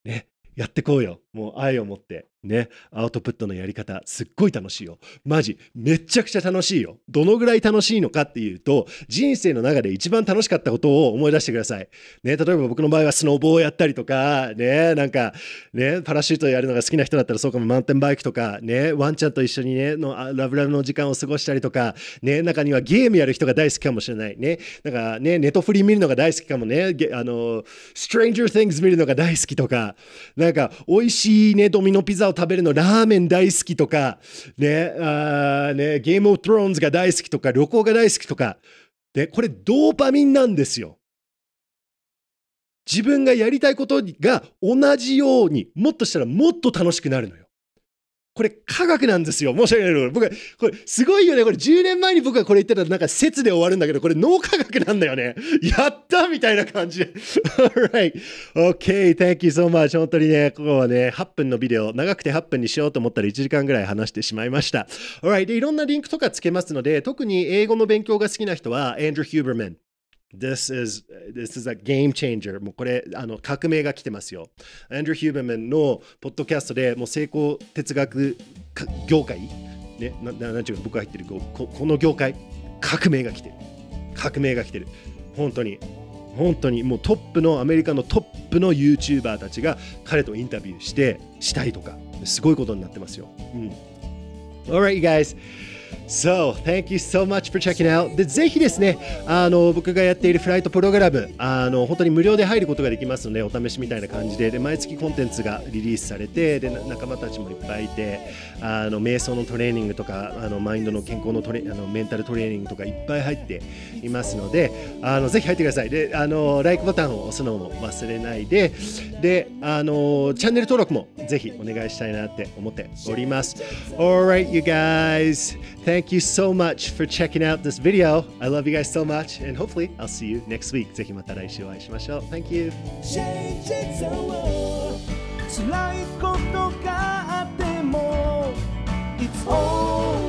い。ね、やってこうよ。もう愛を持って。ね、アウトプットのやり方、すっごい楽しいよ。マジ、めっちゃくちゃ楽しいよ。どのぐらい楽しいのかっていうと、人生の中で一番楽しかったことを思い出してください。ね、例えば僕の場合はスノボをやったりとか、ね、なんか、ね、パラシュートやるのが好きな人だったらそうかも、マウンテンバイクとか、ね、ワンちゃんと一緒にね、のラブラブの時間を過ごしたりとか、ね、中にはゲームやる人が大好きかもしれない。ね、なんかね、ネトフリ見るのが大好きかもね、あの、ストレンジ g e r t h i n 見るのが大好きとか、なんか、美味しいね、ドミノピザを食べるのラーメン大好きとか、ね、あね、ゲームオブトローンズが大好きとか、旅行が大好きとか、で、これドーパミンなんですよ。自分がやりたいことが同じように、もっとしたらもっと楽しくなるのよ。これ科学なんですよ。申し訳ないけど、僕これすごいよね。これ10年前に僕がこれ言ってたらなんか説で終わるんだけど、これ脳科学なんだよね。やったみたいな感じ Alright. Okay. Thank you so much. 本当にね、ここはね、8分のビデオ、長くて8分にしようと思ったら1時間ぐらい話してしまいました。Alright. で、いろんなリンクとかつけますので、特に英語の勉強が好きな人は、Andrew Huberman。This is, this is a game changer. もうこれ、あの、革命が来てますよ。Andrew Huberman のポッドキャストでもう成功哲学業界、ね、ななんていうの、僕が入ってるこ、この業界、革命が来てる。革命が来てる。本当に。本当にもうトップのアメリカのトップの YouTuber たちが彼とインタビューしてしたいとかすごいことになってますよ。うん、Alright you guys So, thank you so much for checking out. で、ぜひですね、あの、僕がやっているフライトプログラム、あの、本当に無料で入ることができますので、お試しみたいな感じで、で、毎月コンテンツがリリースされて、で、仲間たちもいっぱいいて、あの、瞑想のトレーニングとか、あの、マインドの健康のトレ、あの、メンタルトレーニングとかいっぱい入っていますので、あの、ぜひ入ってください。で、あの、LIKE ボタンを押すのも忘れないで、で、あの、チャンネル登録もぜひお願いしたいなって思っております。Alright, you guys. Thank thank you so much for checking out this video. I love you guys so much, and hopefully I'll see you next week. Thank you! It's all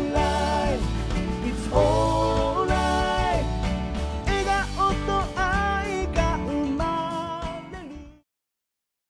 life It's all